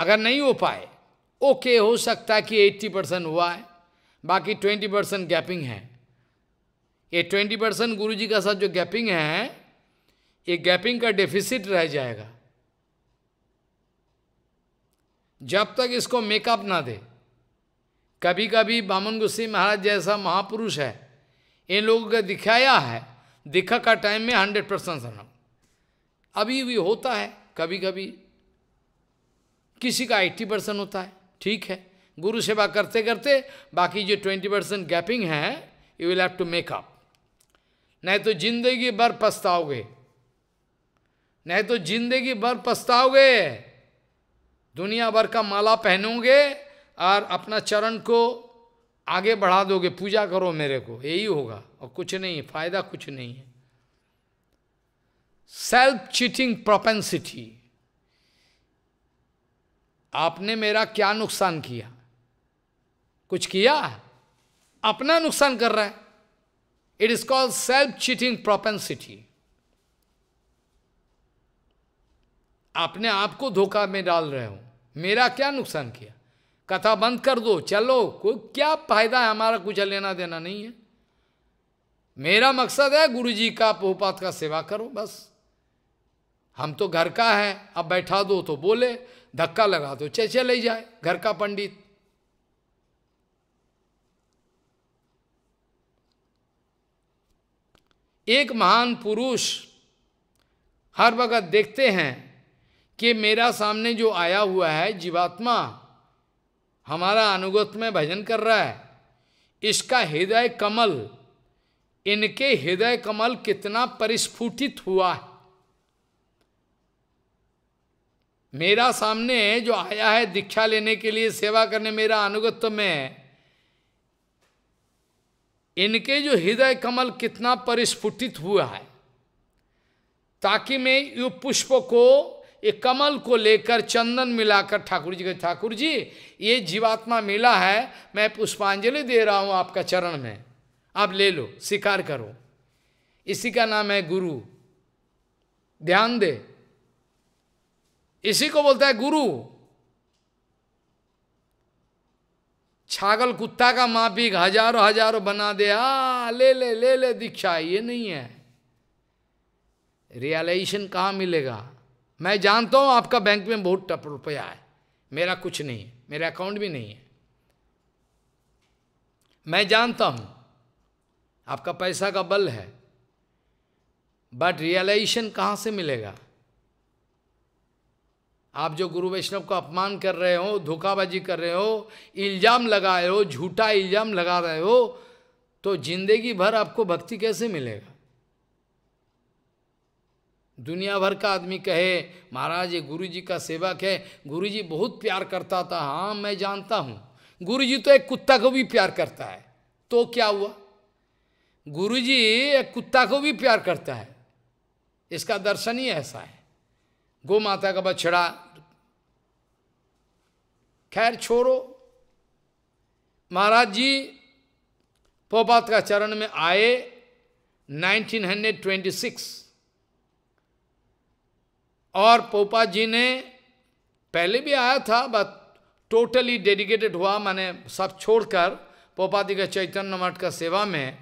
अगर नहीं हो पाए ओके हो सकता है कि 80 परसेंट हुआ है बाकी 20 परसेंट गैपिंग है ये 20 परसेंट गुरु जी का साथ जो गैपिंग है ये गैपिंग का डेफिसिट रह जाएगा जब तक इसको मेकअप ना दे कभी कभी बामन गोसाई महाराज जैसा महापुरुष है इन लोगों का दिखाया है दिखा का टाइम में हंड्रेड परसेंट शरण अभी भी होता है कभी कभी किसी का एट्टी परसेंट होता है ठीक है गुरु सेवा करते करते बाकी जो ट्वेंटी परसेंट गैपिंग है you will have to make up नहीं तो जिंदगी भर पछताओगे नहीं तो जिंदगी भर पछताओगे दुनिया भर का माला पहनोगे और अपना चरण को आगे बढ़ा दोगे पूजा करो मेरे को यही होगा और कुछ नहीं है फायदा कुछ नहीं है सेल्फ चीटिंग प्रोपेंसिटी आपने मेरा क्या नुकसान किया कुछ किया अपना नुकसान कर रहा है it is called self cheating propensity आपने आपको धोखा में डाल रहे हो मेरा क्या नुकसान किया कथा बंद कर दो चलो कोई क्या फायदा है हमारा कुछ लेना देना नहीं है मेरा मकसद है गुरु जी का पोहपात का सेवा करो बस हम तो घर का है अब बैठा दो तो बोले धक्का लगा दो चेचे ले जाए घर का पंडित एक महान पुरुष हर वक्त देखते हैं कि मेरा सामने जो आया हुआ है जीवात्मा हमारा अनुगत में भजन कर रहा है इसका हृदय कमल इनके हृदय कमल कितना परिस्फुटित हुआ है मेरा सामने जो आया है दीक्षा लेने के लिए सेवा करने मेरा अनुगत में इनके जो हृदय कमल कितना परिस्फुटित हुआ है ताकि मैं यु पुष्प को ये कमल को लेकर चंदन मिलाकर ठाकुर जी के ठाकुर जी ये जीवात्मा मिला है मैं पुष्पांजलि दे रहा हूँ आपका चरण में आप ले लो स्वीकार करो इसी का नाम है गुरु ध्यान दे इसी को बोलता है गुरु छागल कुत्ता का मापिक हजारों हजारों बना दे आ ले ले ले ले दीक्षा ये नहीं है रियलाइजेशन कहाँ मिलेगा मैं जानता हूँ आपका बैंक में बहुत टप रुपया है मेरा कुछ नहीं है मेरा अकाउंट भी नहीं है मैं जानता हूँ आपका पैसा का बल है बट रियलाइजेशन कहाँ से मिलेगा आप जो गुरु वैष्णव को अपमान कर रहे हो धोखाबाजी कर रहे हो इल्ज़ाम लगा रहे हो झूठा इल्ज़ाम लगा रहे हो तो जिंदगी भर आपको भक्ति कैसे मिलेगा दुनिया भर का आदमी कहे महाराज ये गुरु जी का सेवक है गुरु जी बहुत प्यार करता था हाँ मैं जानता हूँ गुरु जी तो एक कुत्ता को भी प्यार करता है तो क्या हुआ गुरु जी एक कुत्ता को भी प्यार करता है इसका दर्शन ही ऐसा है गो माता का बछड़ा खैर छोड़ो महाराज जी पोपात का चरण में आए 1926 और पोपा जी ने पहले भी आया था बट टोटली डेडिकेटेड हुआ माने सब छोड़कर जी का चैतन्य मठ का सेवा में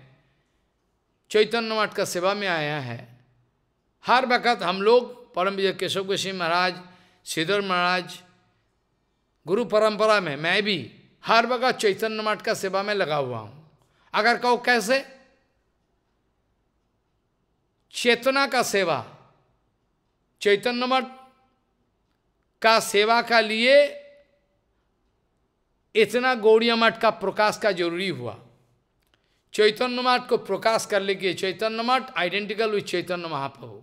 चैतन्य मठ का सेवा में आया है हर वक्त हम लोग परम विजय केशव कशी महाराज श्रीधर महाराज गुरु परंपरा में मैं भी हर वक्त चैतन्य मठ का सेवा में लगा हुआ हूँ अगर कहो कैसे चेतना का सेवा चैतन्य मठ का सेवा का लिए इतना गौड़िया मठ का प्रकाश का जरूरी हुआ चैतन्य मठ को प्रकाश कर लेके चैतन्य मठ आइडेंटिकल विथ चैतन्य महाप्रभु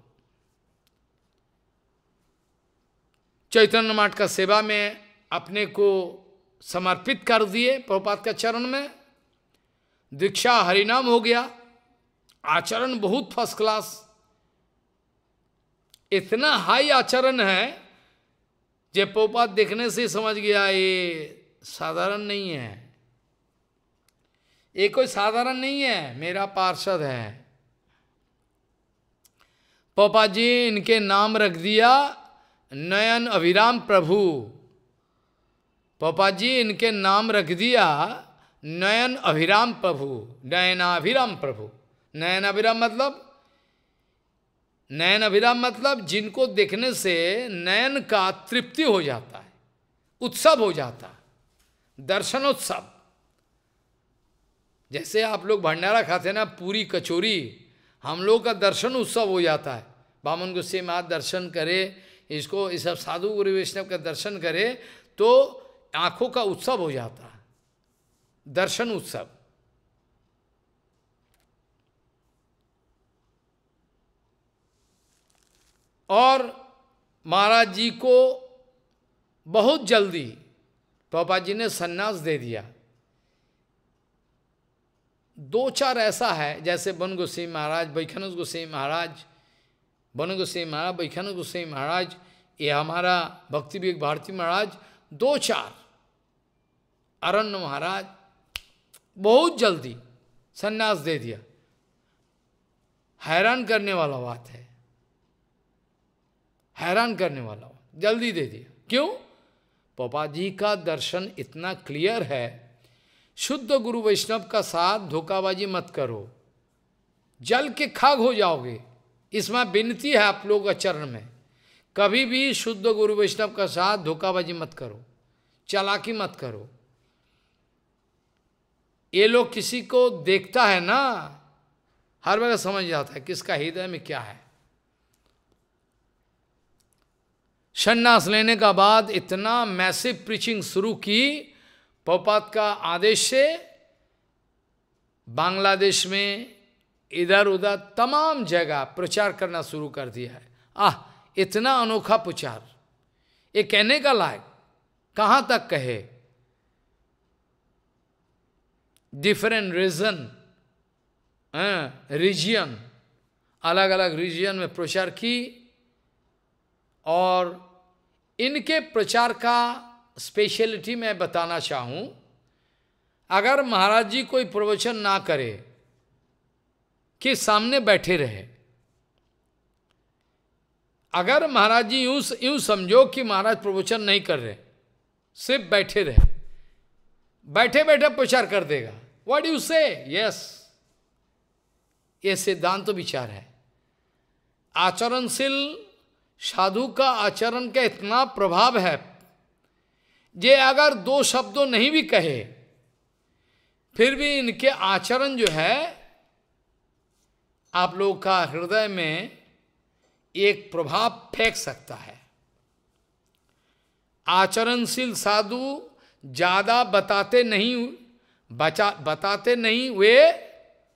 चैतन्य मठ का सेवा में अपने को समर्पित कर दिए प्रपात का चरण में दीक्षा हरिनाम हो गया आचरण बहुत फर्स्ट क्लास इतना हाई आचरण है जे पोपा देखने से समझ गया ये साधारण नहीं है ये कोई साधारण नहीं है मेरा पार्षद है पोपा जी इनके नाम रख दिया नयन अभिराम प्रभु पोपा जी इनके नाम रख दिया नयन अभिराम प्रभु नयनाभिराम प्रभु नयन अभिराम मतलब नयन अभिराम मतलब जिनको देखने से नयन का तृप्ति हो जाता है उत्सव हो जाता है दर्शनोत्सव जैसे आप लोग भंडारा खाते ना पूरी कचोरी हम लोग का दर्शन उत्सव हो जाता है बामन गुस्से माँ दर्शन करे इसको इस सब साधु गुरु वैष्णव का दर्शन करे तो आँखों का उत्सव हो जाता है दर्शन उत्सव और महाराज जी को बहुत जल्दी पापा जी ने सन्यास दे दिया दो चार ऐसा है जैसे बन गोसाई महाराज बैखन गोसाई महाराज बन गोसाई महाराज बैखन गोसाई महाराज ये हमारा भक्ति विवेक भारती महाराज दो चार अरण्य महाराज बहुत जल्दी सन्यास दे दिया हैरान करने वाला बात है हैरान करने वाला हो जल्दी दे दिया क्यों पापा जी का दर्शन इतना क्लियर है शुद्ध गुरु वैष्णव का साथ धोखाबाजी मत करो जल के खाग हो जाओगे इसमें विनती है आप लोगों का चरण में कभी भी शुद्ध गुरु वैष्णव का साथ धोखाबाजी मत करो चलाकी मत करो ये लोग किसी को देखता है ना हर वगैरह समझ जाता है किसका हृदय में क्या है संन्यास लेने का बाद इतना मैसिव प्रीचिंग शुरू की पौपात का आदेश से बांग्लादेश में इधर उधर तमाम जगह प्रचार करना शुरू कर दिया है आह इतना अनोखा प्रचार ये कहने का लायक कहाँ तक कहे डिफरेंट रीजन रीजियन अलग अलग रीजियन में प्रचार की और इनके प्रचार का स्पेशलिटी मैं बताना चाहूँ अगर महाराज जी कोई प्रवचन ना करे कि सामने बैठे रहे अगर महाराज जी यूं यूं समझो कि महाराज प्रवचन नहीं कर रहे सिर्फ बैठे रहे बैठे बैठे प्रचार कर देगा वट यू से यस ये सिद्धांत विचार है आचरणशील साधु का आचरण का इतना प्रभाव है जे अगर दो शब्दों नहीं भी कहे फिर भी इनके आचरण जो है आप लोग का हृदय में एक प्रभाव फेंक सकता है आचरणशील साधु ज़्यादा बताते नहीं बचा बताते नहीं हुए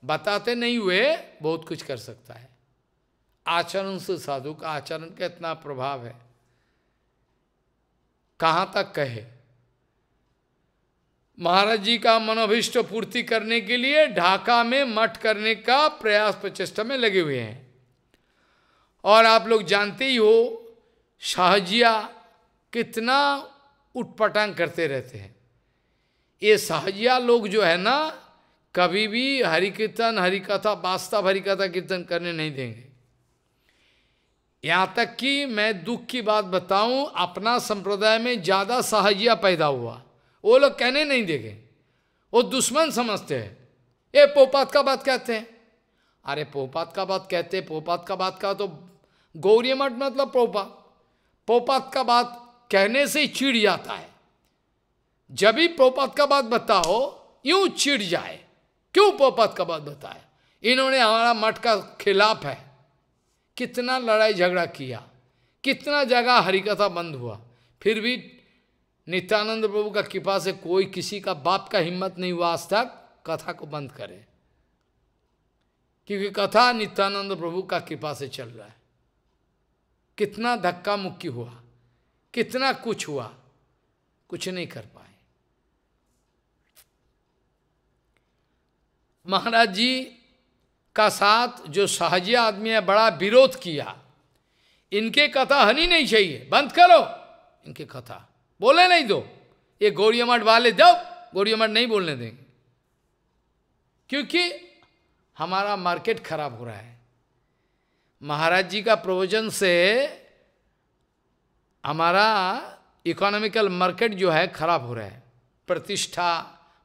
बताते नहीं हुए बहुत कुछ कर सकता है आचरण से साधु का आचरण का इतना प्रभाव है कहाँ तक कहे महाराज जी का मनोभिष्ट पूर्ति करने के लिए ढाका में मठ करने का प्रयास प्रचेष्टा में लगे हुए हैं और आप लोग जानते ही हो शाहजिया कितना उठपटांग करते रहते हैं ये सहजिया लोग जो है ना कभी भी हरिकीर्तन हरिकथा वास्तव हरिकथा कीर्तन करने नहीं देंगे यहाँ तक कि मैं दुख की बात बताऊं अपना संप्रदाय में ज़्यादा सहजिया पैदा हुआ वो लोग कहने नहीं देंगे वो दुश्मन समझते हैं ये पोपात का बात कहते हैं अरे पोपात का बात कहते पोपात का बात का तो गौरी मठ मतलब पोपा पोपात का बात कहने से ही चिड़ जाता है जब भी पोपात का बात बताओ यूं चिड़ जाए क्यों पोपात का बात बताए इन्होंने हमारा मठ का खिलाफ है कितना लड़ाई झगड़ा किया कितना जगह हरिकथा बंद हुआ फिर भी नित्यानंद प्रभु का कृपा से कोई किसी का बाप का हिम्मत नहीं हुआ आज तक कथा को बंद करे क्योंकि कथा नित्यानंद प्रभु का कृपा से चल रहा है कितना धक्का मुक्की हुआ कितना कुछ हुआ कुछ नहीं कर पाए महाराज जी का साथ जो सहजी आदमी है बड़ा विरोध किया इनके कथा हनी नहीं चाहिए बंद करो इनके कथा बोले नहीं दो ये गौरी मठ वाले जाओ गौरी मठ नहीं बोलने देंगे क्योंकि हमारा मार्केट खराब हो रहा है महाराज जी का प्रवचन से हमारा इकोनॉमिकल मार्केट जो है खराब हो रहा है प्रतिष्ठा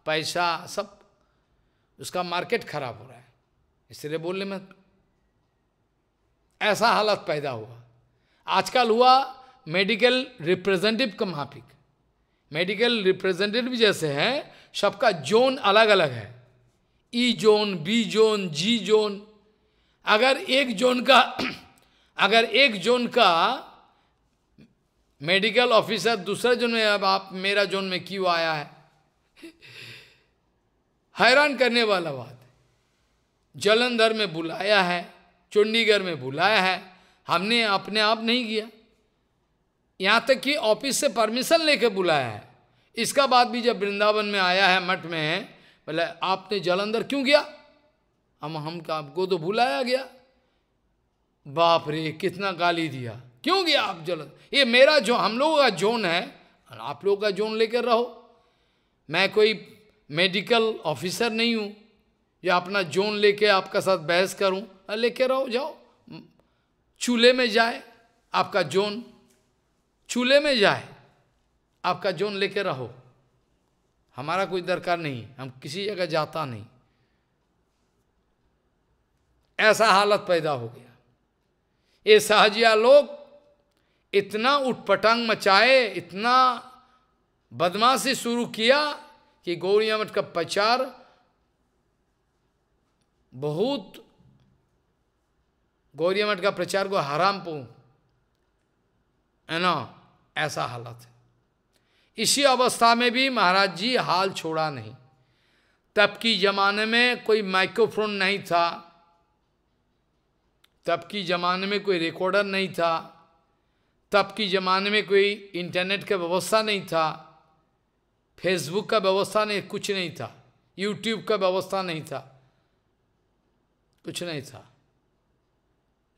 पैसा सब उसका मार्केट खराब हो रहा है इसलिए बोलने में ऐसा हालत पैदा हुआ आजकल हुआ मेडिकल रिप्रेजेंटेटिव का माफिक मेडिकल रिप्रेजेंटेटिव जैसे हैं सबका जोन अलग अलग है E zone B zone G zone अगर एक जोन का अगर एक जोन का मेडिकल ऑफिसर दूसरे जोन में अब आप मेरा जोन में क्यों आया है हैरान करने वाला बात जलंधर में बुलाया है चंडीगढ़ में बुलाया है हमने अपने आप नहीं किया यहाँ तक कि ऑफिस से परमिशन लेके बुलाया है इसका बाद भी जब वृंदावन में आया है मठ में बोले आपने जलंधर क्यों गया हम हम का आपको तो बुलाया गया बाप रे कितना गाली दिया क्यों गया आप जलंधर ये मेरा जो हम लोगों का जोन है आप लोगों का जोन लेकर रहो मैं कोई मेडिकल ऑफिसर नहीं हूँ या अपना जोन लेके आपका साथ बहस करूं लेके रहो जाओ चूल्हे में जाए आपका जोन चूल्हे में जाए आपका जोन लेके रहो हमारा कोई दरकार नहीं हम किसी जगह जाता नहीं ऐसा हालत पैदा हो गया ये सहजिया लोग इतना उठपटंग मचाए इतना बदमाशी शुरू किया कि गौरिया मठ का प्रचार बहुत गौरी मठ का प्रचार को हराम पू है ना ऐसा हालत है इसी अवस्था में भी महाराज जी हाल छोड़ा नहीं तब की जमाने में कोई माइक्रोफोन नहीं था तब की जमाने में कोई रिकॉर्डर नहीं था तब की जमाने में कोई इंटरनेट का व्यवस्था नहीं था फेसबुक का व्यवस्था नहीं कुछ नहीं था यूट्यूब का व्यवस्था नहीं था कुछ नहीं था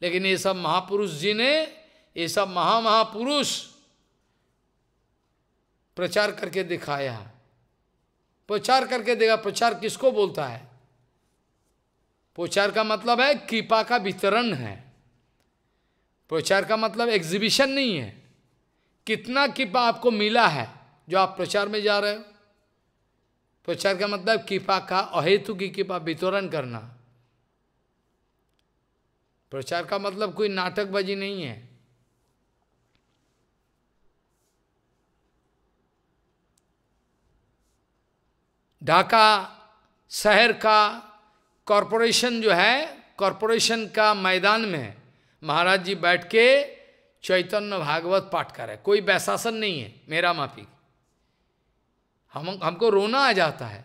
लेकिन ये सब महापुरुष जी ने ये सब महामहापुरुष प्रचार करके दिखाया प्रचार करके देखा प्रचार किसको बोलता है प्रचार का मतलब है कृपा का वितरण है प्रचार का मतलब एग्जीबिशन नहीं है कितना कृपा आपको मिला है जो आप प्रचार में जा रहे हो प्रचार का मतलब कृपा का अहेतु की कृपा वितरण करना प्रचार का मतलब कोई नाटकबाजी नहीं है ढाका शहर का कॉरपोरेशन जो है कॉरपोरेशन का मैदान में महाराज जी बैठ के चैतन्य भागवत पाठ करे कोई वैशासन नहीं है मेरा माफी हम हमको रोना आ जाता है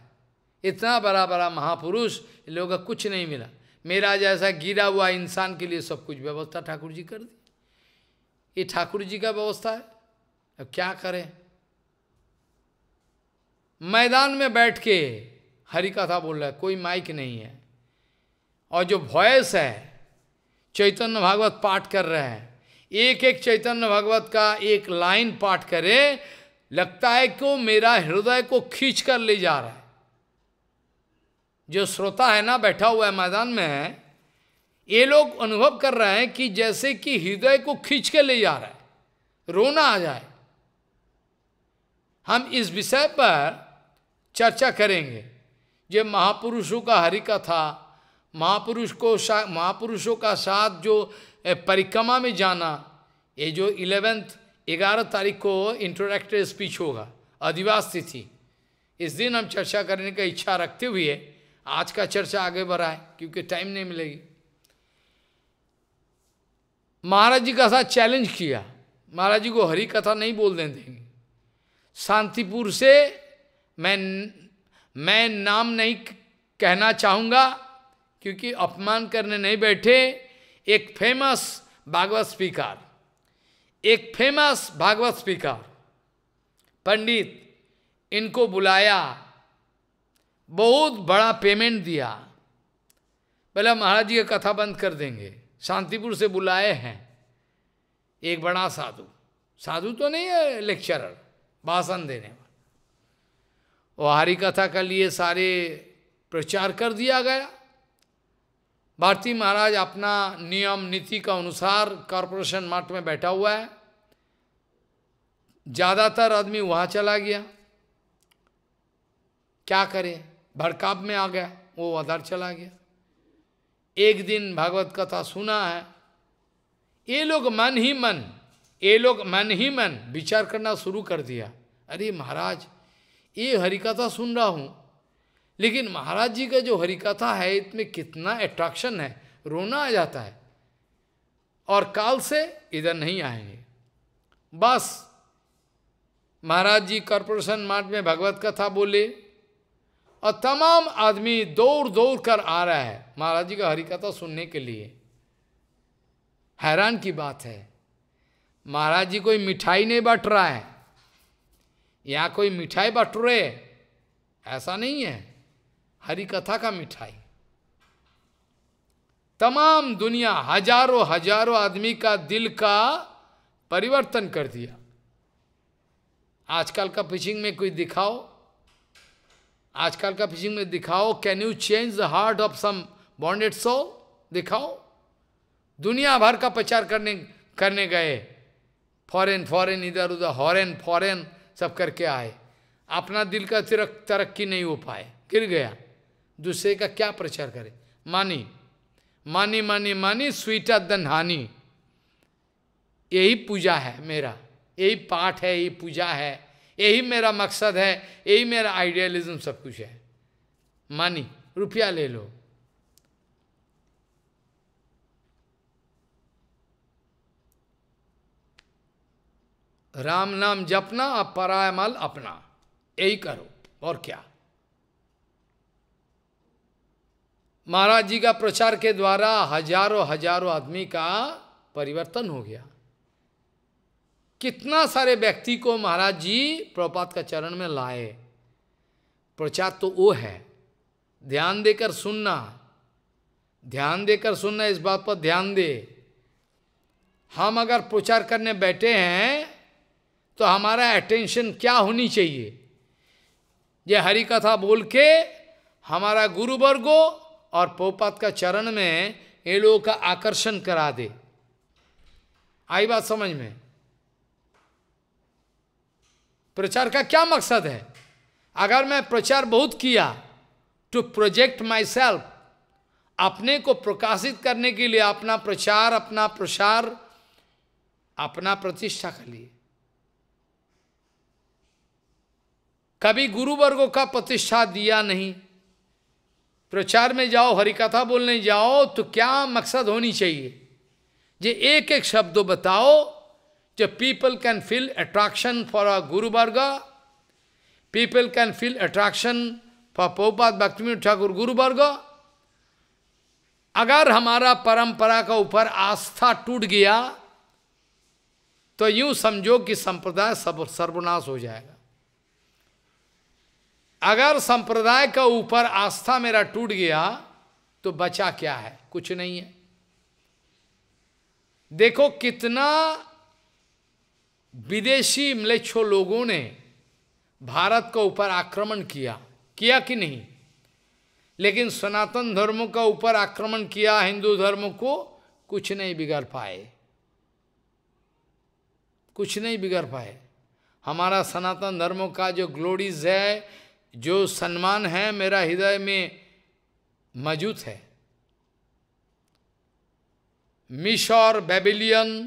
इतना बड़ा बड़ा महापुरुष लोग कुछ नहीं मिला मेरा जैसा गिरा हुआ इंसान के लिए सब कुछ व्यवस्था ठाकुर जी कर दी ये ठाकुर जी का व्यवस्था है अब क्या करें मैदान में बैठ के हरि कथा बोल रहा है कोई माइक नहीं है और जो वॉयस है चैतन्य भागवत पाठ कर रहे हैं एक एक चैतन्य भागवत का एक लाइन पाठ करे लगता है कि वो मेरा हृदय को खींच कर ले जा रहा है जो श्रोता है ना बैठा हुआ है मैदान में है ये लोग अनुभव कर रहे हैं कि जैसे कि हृदय को खींच के ले जा रहा है रोना आ जाए हम इस विषय पर चर्चा करेंगे जो महापुरुषों का हरि कथा महापुरुष को महापुरुषों का साथ जो परिक्रमा में जाना ये जो इलेवेंथ ग्यारह तारीख को इंट्रोडक्टिव स्पीच होगा अधिवास तिथि इस दिन हम चर्चा करने का इच्छा रखते हुए आज का चर्चा आगे बढ़ाए क्योंकि टाइम नहीं मिलेगी महाराज जी का साथ चैलेंज किया महाराज जी को हरी कथा नहीं बोल देंगे शांतिपुर से मैं मैं नाम नहीं कहना चाहूँगा क्योंकि अपमान करने नहीं बैठे एक फेमस भागवत स्पीकर एक फेमस भागवत स्पीकर पंडित इनको बुलाया बहुत बड़ा पेमेंट दिया बोला महाराज जी कथा बंद कर देंगे शांतिपुर से बुलाए हैं एक बड़ा साधु साधु तो नहीं है लेक्चरर भाषण देने वाला वो हरी कथा के लिए सारे प्रचार कर दिया गया भारती महाराज अपना नियम नीति का अनुसार कॉरपोरेशन मार्ट में बैठा हुआ है ज़्यादातर आदमी वहाँ चला गया क्या करें भड़काव में आ गया वो अधर चला गया एक दिन भागवत कथा सुना है ये लोग मन ही मन ये लोग मन ही मन विचार करना शुरू कर दिया अरे महाराज ये हरिकथा सुन रहा हूँ लेकिन महाराज जी का जो हरिकथा है इसमें कितना अट्रैक्शन है रोना आ जाता है और काल से इधर नहीं आएंगे बस महाराज जी कॉरपोरेशन मार्ट में भगवत कथा बोले और तमाम आदमी दौड़ दौड़ कर आ रहा है महाराज जी का हरिकथा सुनने के लिए हैरान की बात है महाराज जी कोई मिठाई नहीं बट रहा है यहाँ कोई मिठाई बट रहे ऐसा नहीं है हरिकथा का मिठाई तमाम दुनिया हजारों हजारों आदमी का दिल का परिवर्तन कर दिया आजकल का पिचिंग में कोई दिखाओ आजकल का फिशिंग में दिखाओ can you change the heart of some bonded so दिखाओ दुनिया भर का प्रचार करने करने गए फॉरेन फॉरेन इधर उधर हॉरेन फॉरेन सब करके आए अपना दिल का तिरक तरक्की नहीं हो पाए गिर गया दूसरे का क्या प्रचार करे मानी मानी मानी मानी स्वीटर दन हानी यही पूजा है मेरा यही पाठ है यही पूजा है यही मेरा मकसद है यही मेरा आइडियलिज्म सब कुछ है मानी रुपया ले लो राम नाम जपना और परायमल अपना यही करो और क्या महाराज जी का प्रचार के द्वारा हजारों हजारों आदमी का परिवर्तन हो गया कितना सारे व्यक्ति को महाराज जी प्रपात का चरण में लाए प्रचार तो वो है ध्यान देकर सुनना ध्यान देकर सुनना इस बात पर ध्यान दे हम अगर प्रचार करने बैठे हैं तो हमारा अटेंशन क्या होनी चाहिए ये हरि कथा बोल के हमारा गुरु वर्गो और पोपात का चरण में ये लोगों का आकर्षण करा दे आई बात समझ में प्रचार का क्या मकसद है अगर मैं प्रचार बहुत किया टू प्रोजेक्ट माई सेल्फ अपने को प्रकाशित करने के लिए अपना प्रचार अपना प्रसार अपना प्रतिष्ठा के लिए कभी गुरु का प्रतिष्ठा दिया नहीं प्रचार में जाओ हरिकथा बोलने जाओ तो क्या मकसद होनी चाहिए जे एक एक शब्द बताओ So people can feel attraction for a Guru Varga, people can feel attraction for Prabhupada Bhaktivinoda Thakur Guru Varga. अगर हमारा परंपरा का ऊपर आस्था टूट गया तो यूं समझो कि संप्रदाय सब सर्वनाश हो जाएगा अगर संप्रदाय का ऊपर आस्था मेरा टूट गया तो बचा क्या है कुछ नहीं है देखो कितना विदेशी मलेच्छो लोगों ने भारत का ऊपर आक्रमण किया किया कि नहीं लेकिन सनातन धर्म का ऊपर आक्रमण किया हिंदू धर्म को कुछ नहीं बिगड़ पाए कुछ नहीं बिगड़ पाए हमारा सनातन धर्म का जो ग्लोरीज है जो सम्मान है मेरा हृदय में मौजूद है और बेबिलियन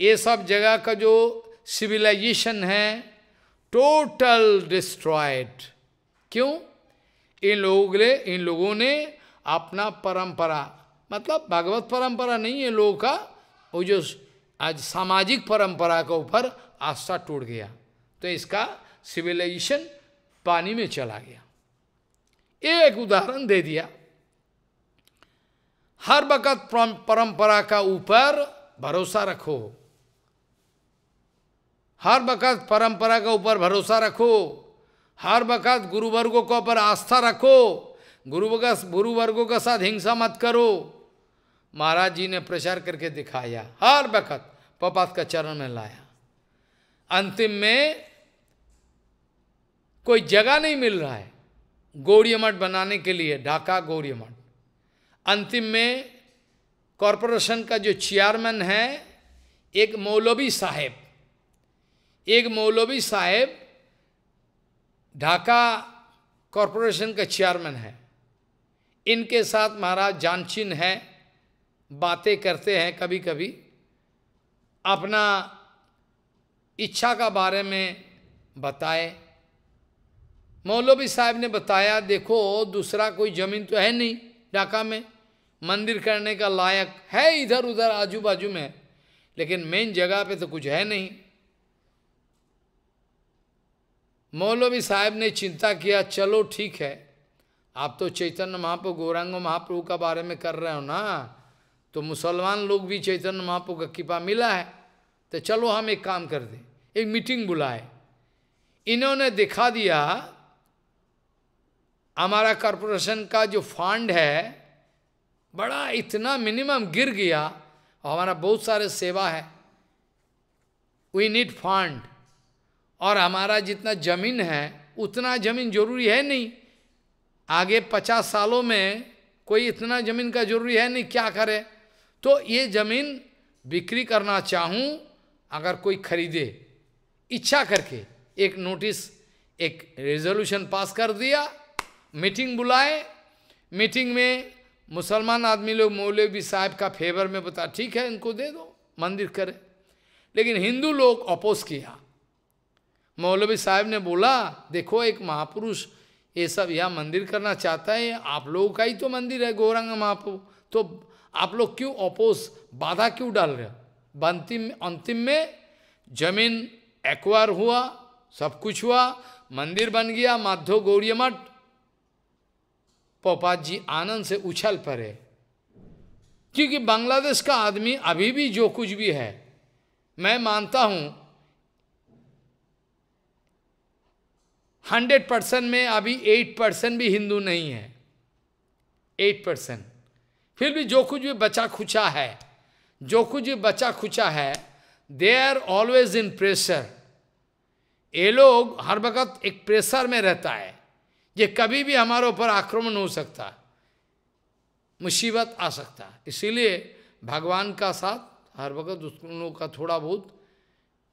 ये सब जगह का जो सिविलाइजेशन है टोटल डिस्ट्रॉयड क्यों इन लोगों के इन लोगों ने अपना परंपरा मतलब भागवत परंपरा नहीं है लोगों का वो जो आज सामाजिक परंपरा के ऊपर आस्था टूट गया तो इसका सिविलाइजेशन पानी में चला गया एक उदाहरण दे दिया हर वक्त परंपरा का ऊपर भरोसा रखो हर वक़्त परंपरा के ऊपर भरोसा रखो हर वक़्त गुरुवर्गों के ऊपर आस्था रखो गुरु गुरुवर्गों के साथ हिंसा मत करो महाराज जी ने प्रचार करके दिखाया हर वक़्त पपात का चरण में लाया अंतिम में कोई जगह नहीं मिल रहा है गौरी मठ बनाने के लिए ढाका गौरी मठ अंतिम में कॉरपोरेशन का जो चेयरमैन है एक मौलवी साहेब एक मौलवी साहेब ढाका कॉरपोरेशन के चेयरमैन है इनके साथ महाराज जानचिन है बातें करते हैं कभी कभी अपना इच्छा का बारे में बताए मौलवी साहब ने बताया देखो दूसरा कोई ज़मीन तो है नहीं ढाका में मंदिर करने का लायक है इधर उधर आजू बाजू में लेकिन मेन जगह पे तो कुछ है नहीं मौलवी साहब ने चिंता किया चलो ठीक है आप तो चैतन्य महाप्रभु गौरांग महाप्रभु का बारे में कर रहे हो ना तो मुसलमान लोग भी चैतन्य महाप्रभु का कृपा मिला है तो चलो हम एक काम कर दें एक मीटिंग बुलाए इन्होंने दिखा दिया हमारा कॉरपोरेशन का जो फंड है बड़ा इतना मिनिमम गिर गया और हमारा बहुत सारे सेवा है वी नीड फंड और हमारा जितना जमीन है उतना जमीन जरूरी है नहीं आगे पचास सालों में कोई इतना जमीन का जरूरी है नहीं क्या करे तो ये जमीन बिक्री करना चाहूँ अगर कोई खरीदे इच्छा करके एक नोटिस एक रेजोल्यूशन पास कर दिया मीटिंग बुलाए मीटिंग में मुसलमान आदमी लोग मौलवी साहब का फेवर में बता ठीक है इनको दे दो मंदिर करें लेकिन हिंदू लोग अपोज किया मौलवी साहब ने बोला देखो एक महापुरुष ये सब यह मंदिर करना चाहता है आप लोगों का ही तो मंदिर है गौरंग महाप्रभु तो आप लोग क्यों अपोस बाधा क्यों डाल रहे हो अंतिम अंतिम में जमीन एक्वायर हुआ सब कुछ हुआ मंदिर बन गया माधो गौरी मठ पोपा जी आनंद से उछल पड़े क्योंकि बांग्लादेश का आदमी अभी भी जो कुछ भी है मैं मानता हूँ हंड्रेड परसेंट में अभी एट परसेंट भी हिंदू नहीं है एट परसेंट फिर भी जो कुछ भी बचा खुचा है जो कुछ भी बचा खुचा है they are always in pressure ये लोग हर वक्त एक प्रेशर में रहता है ये कभी भी हमारे ऊपर आक्रमण हो सकता मुसीबत आ सकता इसीलिए भगवान का साथ हर वक्त उस लोगों का थोड़ा बहुत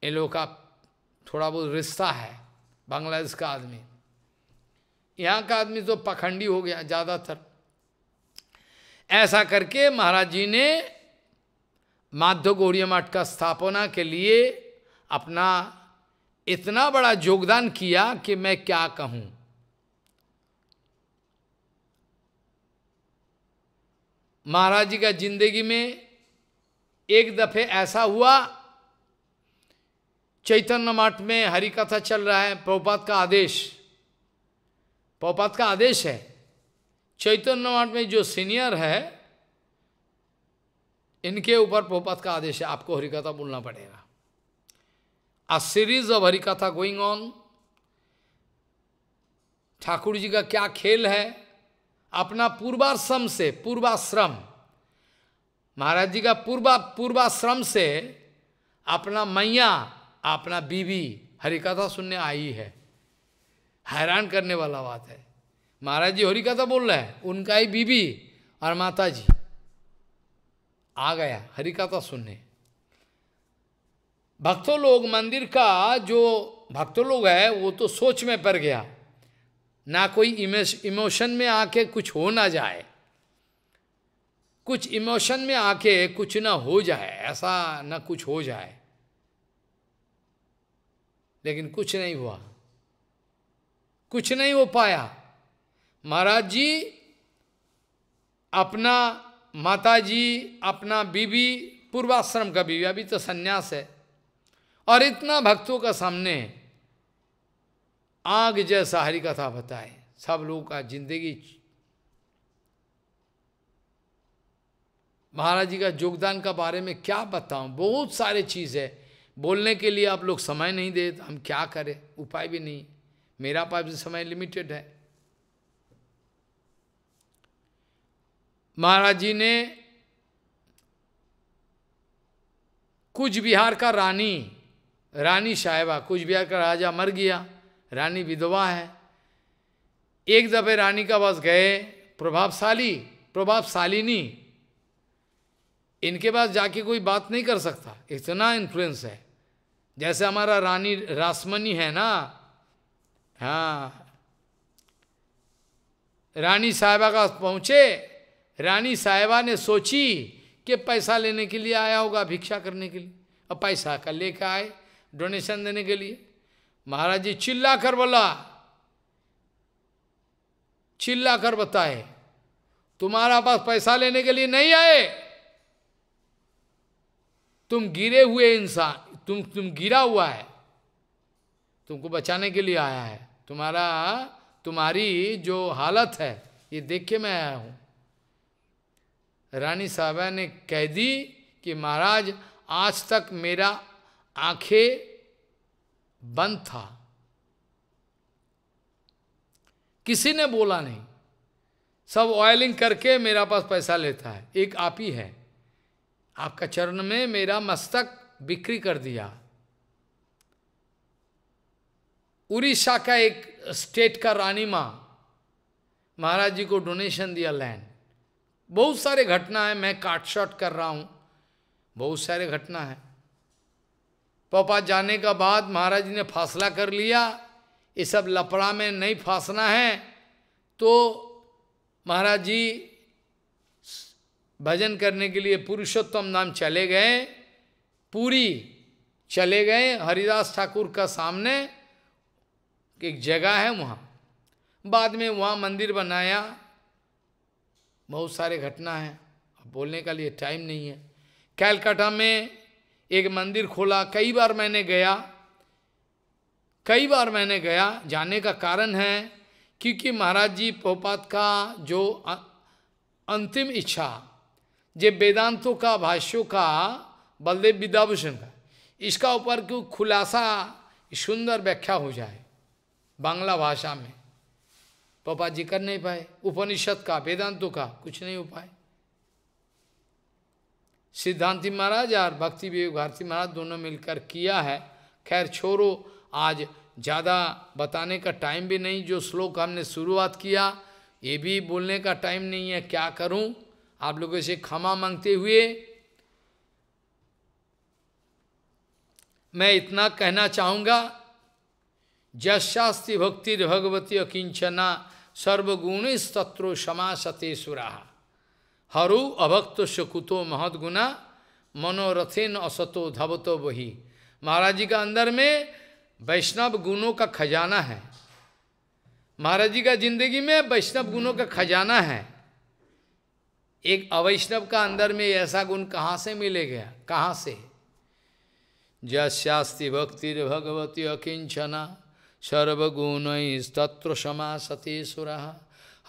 इन लोगों का थोड़ा बहुत रिश्ता है बांग्लादेश का आदमी यहाँ का आदमी तो पखंडी हो गया ज़्यादातर ऐसा करके महाराज जी ने माध्य गौरी मठ का स्थापना के लिए अपना इतना बड़ा योगदान किया कि मैं क्या कहूँ महाराज जी का जिंदगी में एक दफे ऐसा हुआ चैतन्य मठ में हरि कथा चल रहा है प्रभुपात का आदेश प्रभुपात का आदेश है चैतन्य मठ में जो सीनियर है इनके ऊपर प्रभुपात का आदेश है आपको हरिकथा बोलना पड़ेगा a series of Harikatha going on Thakur ji का क्या खेल है अपना पूर्वाश्रम से पूर्वाश्रम महाराज जी का पूर्वा पूर्वाश्रम से अपना मैया अपना बीवी हरिकथा सुनने आई है हैरान करने वाला बात है महाराज जी हरिकथा बोल रहे हैं उनका ही बीवी और माता जी आ गया हरिकथा सुनने भक्तों लोग मंदिर का जो भक्तों लोग है वो तो सोच में पड़ गया ना कोई इमोशन में आके कुछ हो ना जाए कुछ इमोशन में आके कुछ ना हो जाए ऐसा ना कुछ हो जाए लेकिन कुछ नहीं हुआ कुछ नहीं हो पाया महाराज जी अपना माता जी अपना बीवी पूर्वाश्रम का बीवी अभी तो सन्यास है और इतना भक्तों का सामने आग जैसा हरि कथा बताए सब लोगों का जिंदगी महाराज जी का योगदान का बारे में क्या बताऊं बहुत सारे चीज़ है बोलने के लिए आप लोग समय नहीं दे तो हम क्या करें उपाय भी नहीं मेरा पास भी समय लिमिटेड है महाराज जी ने कुछ बिहार का रानी रानी साहेबा कुछ बिहार का राजा मर गया रानी विधवा है एक दफे रानी का पास गए प्रभावशाली प्रभावशालिनी इनके पास जाके कोई बात नहीं कर सकता इतना इन्फ्लुएंस है जैसे हमारा रानी रासमनी है ना हाँ रानी साहिबा का पहुँचे रानी साहिबा ने सोची कि पैसा लेने के लिए आया होगा भिक्षा करने के लिए अब पैसा का लेकर आए डोनेशन देने के लिए महाराज जी चिल्ला कर बोला चिल्ला कर बताए तुम्हारा पास पैसा लेने के लिए नहीं आए तुम गिरे हुए इंसान तुम तुम गिरा हुआ है तुमको बचाने के लिए आया है तुम्हारा तुम्हारी जो हालत है ये देख के मैं आया हूँ रानी साहबा ने कह दी कि महाराज आज तक मेरा आंखें बंद था किसी ने बोला नहीं सब ऑयलिंग करके मेरा पास पैसा लेता है एक आप ही है आपका चरण में मेरा मस्तक बिक्री कर दिया उड़ीसा का एक स्टेट का रानी माँ महाराज जी को डोनेशन दिया लैंड बहुत सारे घटना है मैं काट शॉट कर रहा हूँ बहुत सारे घटना है पापा जाने का बाद महाराज जी ने फासला कर लिया ये सब लपड़ा में नहीं फांसना है तो महाराज जी भजन करने के लिए पुरुषोत्तम नाम चले गए पूरी चले गए हरिदास ठाकुर का सामने एक जगह है वहाँ बाद में वहाँ मंदिर बनाया बहुत सारे घटना है अब बोलने का लिए टाइम नहीं है कैलकाटा में एक मंदिर खोला कई बार मैंने गया कई बार मैंने गया जाने का कारण है क्योंकि महाराज जी पोपात का जो अंतिम इच्छा जे वेदांतों का भाष्यों का बलदेव विद्याभूषण का इसका ऊपर क्यों खुलासा सुंदर व्याख्या हो जाए बांग्ला भाषा में पापा जी कर नहीं पाए उपनिषद का वेदांतों का कुछ नहीं हो पाए सिद्धांति महाराज और भक्ति विवेक भारती महाराज दोनों मिलकर किया है खैर छोड़ो आज ज़्यादा बताने का टाइम भी नहीं जो श्लोक हमने शुरुआत किया ये भी बोलने का टाइम नहीं है क्या करूं आप लोगों से क्षमा मांगते हुए मैं इतना कहना चाहूँगा जशास्ति भक्ति भगवती अकिंचना सर्वगुण शत्रु क्षमा सते सुराहा हरु अभक्त शकुतो महदगुना मनोरथिन असतो धवतो वही महाराज जी का अंदर में वैष्णव गुणों का खजाना है महाराज जी का जिंदगी में वैष्णव गुणों का खजाना है एक अवैष्णव का अंदर में ऐसा गुण कहाँ से मिलेगा कहाँ से जस्यास्ति भक्तिर्भगवती अकिंचना सर्वगुण क्षमा सती सुरा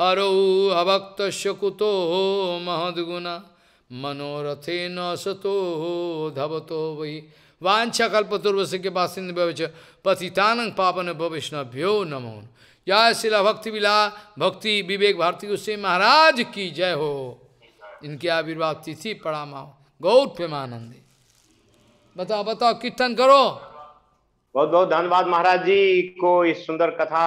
हरौ अभक्त कुतो महद्गुणा मनोरथे न सतो धवतो वही वाछा कल्पतुर्वश के बासिंद पतितान पापन भविष्णभ्यो नमो जय शिला भक्ति विला भक्ति विवेक भारती गुस्से महाराज की जय हो इनके आविर्भाव तिथि पड़ा माओ गौर प्रेमानंदी बताओ बताओ कीर्तन करो बहुत बहुत धन्यवाद महाराज जी को इस सुंदर कथा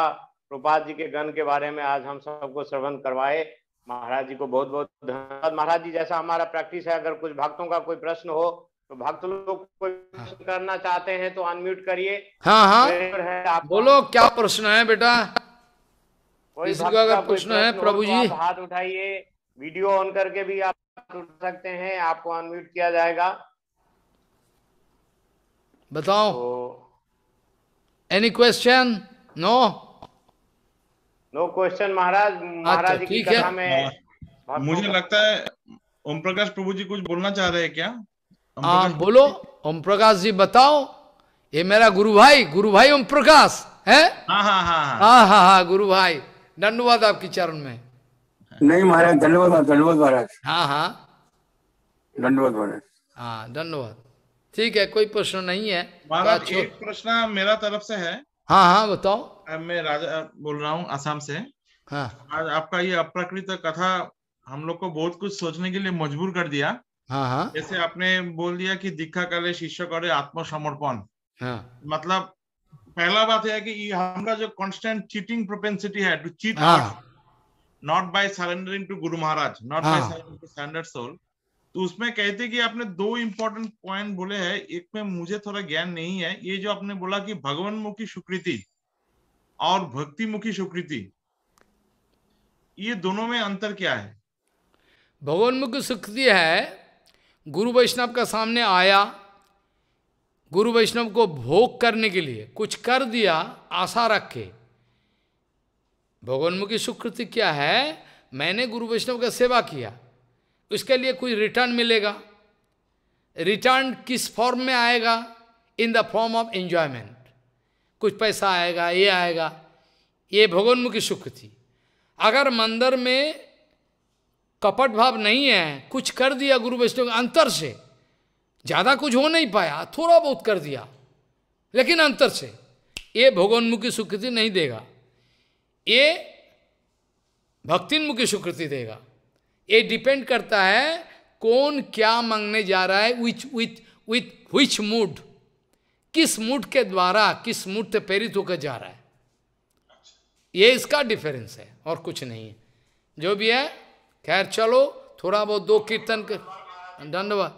प्रपात जी के गण के बारे में आज हम सबको श्रवण करवाए महाराज जी को बहुत बहुत धन्यवाद महाराज जी जैसा हमारा प्रैक्टिस है अगर कुछ भक्तों का कोई प्रश्न हो तो भक्त लोग कोई हाँ। प्रश्न करना चाहते हैं तो अनम्यूट करिए हाँ हाँ है आप बोलो क्या प्रश्न है बेटा किसी अगर प्रश्न है प्रभु तो जी हाथ उठाइए वीडियो ऑन करके भी आप उठ सकते हैं आपको अनम्यूट किया जाएगा बताओ any question no no question Maharaj अच्छा, महाराज ठीक है हाँ। मुझे लगता है ओम प्रकाश प्रभु जी कुछ बोलना चाह रहे हैं क्या हाँ बोलो ओम प्रकाश जी बताओ ये मेरा गुरु भाई गुरु भाई ओम प्रकाश है हाँ हाँ हाँ हाँ हाँ, हाँ, हाँ गुरु भाई धन्यवाद आपकी चरण में नहीं महाराज धन्यवाद धन्यवाद महाराज हाँ हाँ धन्यवाद महाराज हाँ धन्यवाद ठीक है कोई प्रश्न नहीं है तो अच्छा। एक प्रश्न मेरा तरफ से है हाँ हाँ बताओ मैं राजा बोल रहा हूँ आसाम से हाँ आज आपका ये अप्रकृत कथा हम लोग को बहुत कुछ सोचने के लिए मजबूर कर दिया हाँ हाँ जैसे आपने बोल दिया कि दीक्षा करे शिष्य करे आत्मसमर्पण हाँ मतलब पहला बात है कि हमारा जो कॉन्स्टेंट चीटिंग प्रोपेंसिटी है to cheat not by surrendering to guru Maharaj not by surrender soul तो उसमें कहते कि आपने दो इंपॉर्टेंट पॉइंट बोले हैं एक में मुझे थोड़ा ज्ञान नहीं है ये जो आपने बोला कि भगवान मुखी सुकृति और भक्ति मुखी सुकृति ये दोनों में अंतर क्या है भगवान मुखी सुकृति है गुरु वैष्णव का सामने आया गुरु वैष्णव को भोग करने के लिए कुछ कर दिया आशा रख के भगवान मुखी सुकृति क्या है मैंने गुरु वैष्णव का सेवा किया उसके लिए कोई रिटर्न मिलेगा रिटर्न किस फॉर्म में आएगा in the form of enjoyment कुछ पैसा आएगा ये आएगा ये भगवन्मुखी सुख थी अगर मंदिर में कपट भाव नहीं है कुछ कर दिया गुरु वैष्णव अंतर से ज़्यादा कुछ हो नहीं पाया थोड़ा बहुत कर दिया लेकिन अंतर से ये भगवन्मुखी सुकृति नहीं देगा ये भक्तिन्मुखी सुकृति देगा ये डिपेंड करता है कौन क्या मांगने जा रहा है which with with which mood किस मूड के द्वारा किस मूड से प्रेरित होकर जा रहा है अच्छा। ये इसका डिफरेंस है और कुछ नहीं है जो भी है खैर चलो थोड़ा बहुत दो कीर्तन कर दंडवा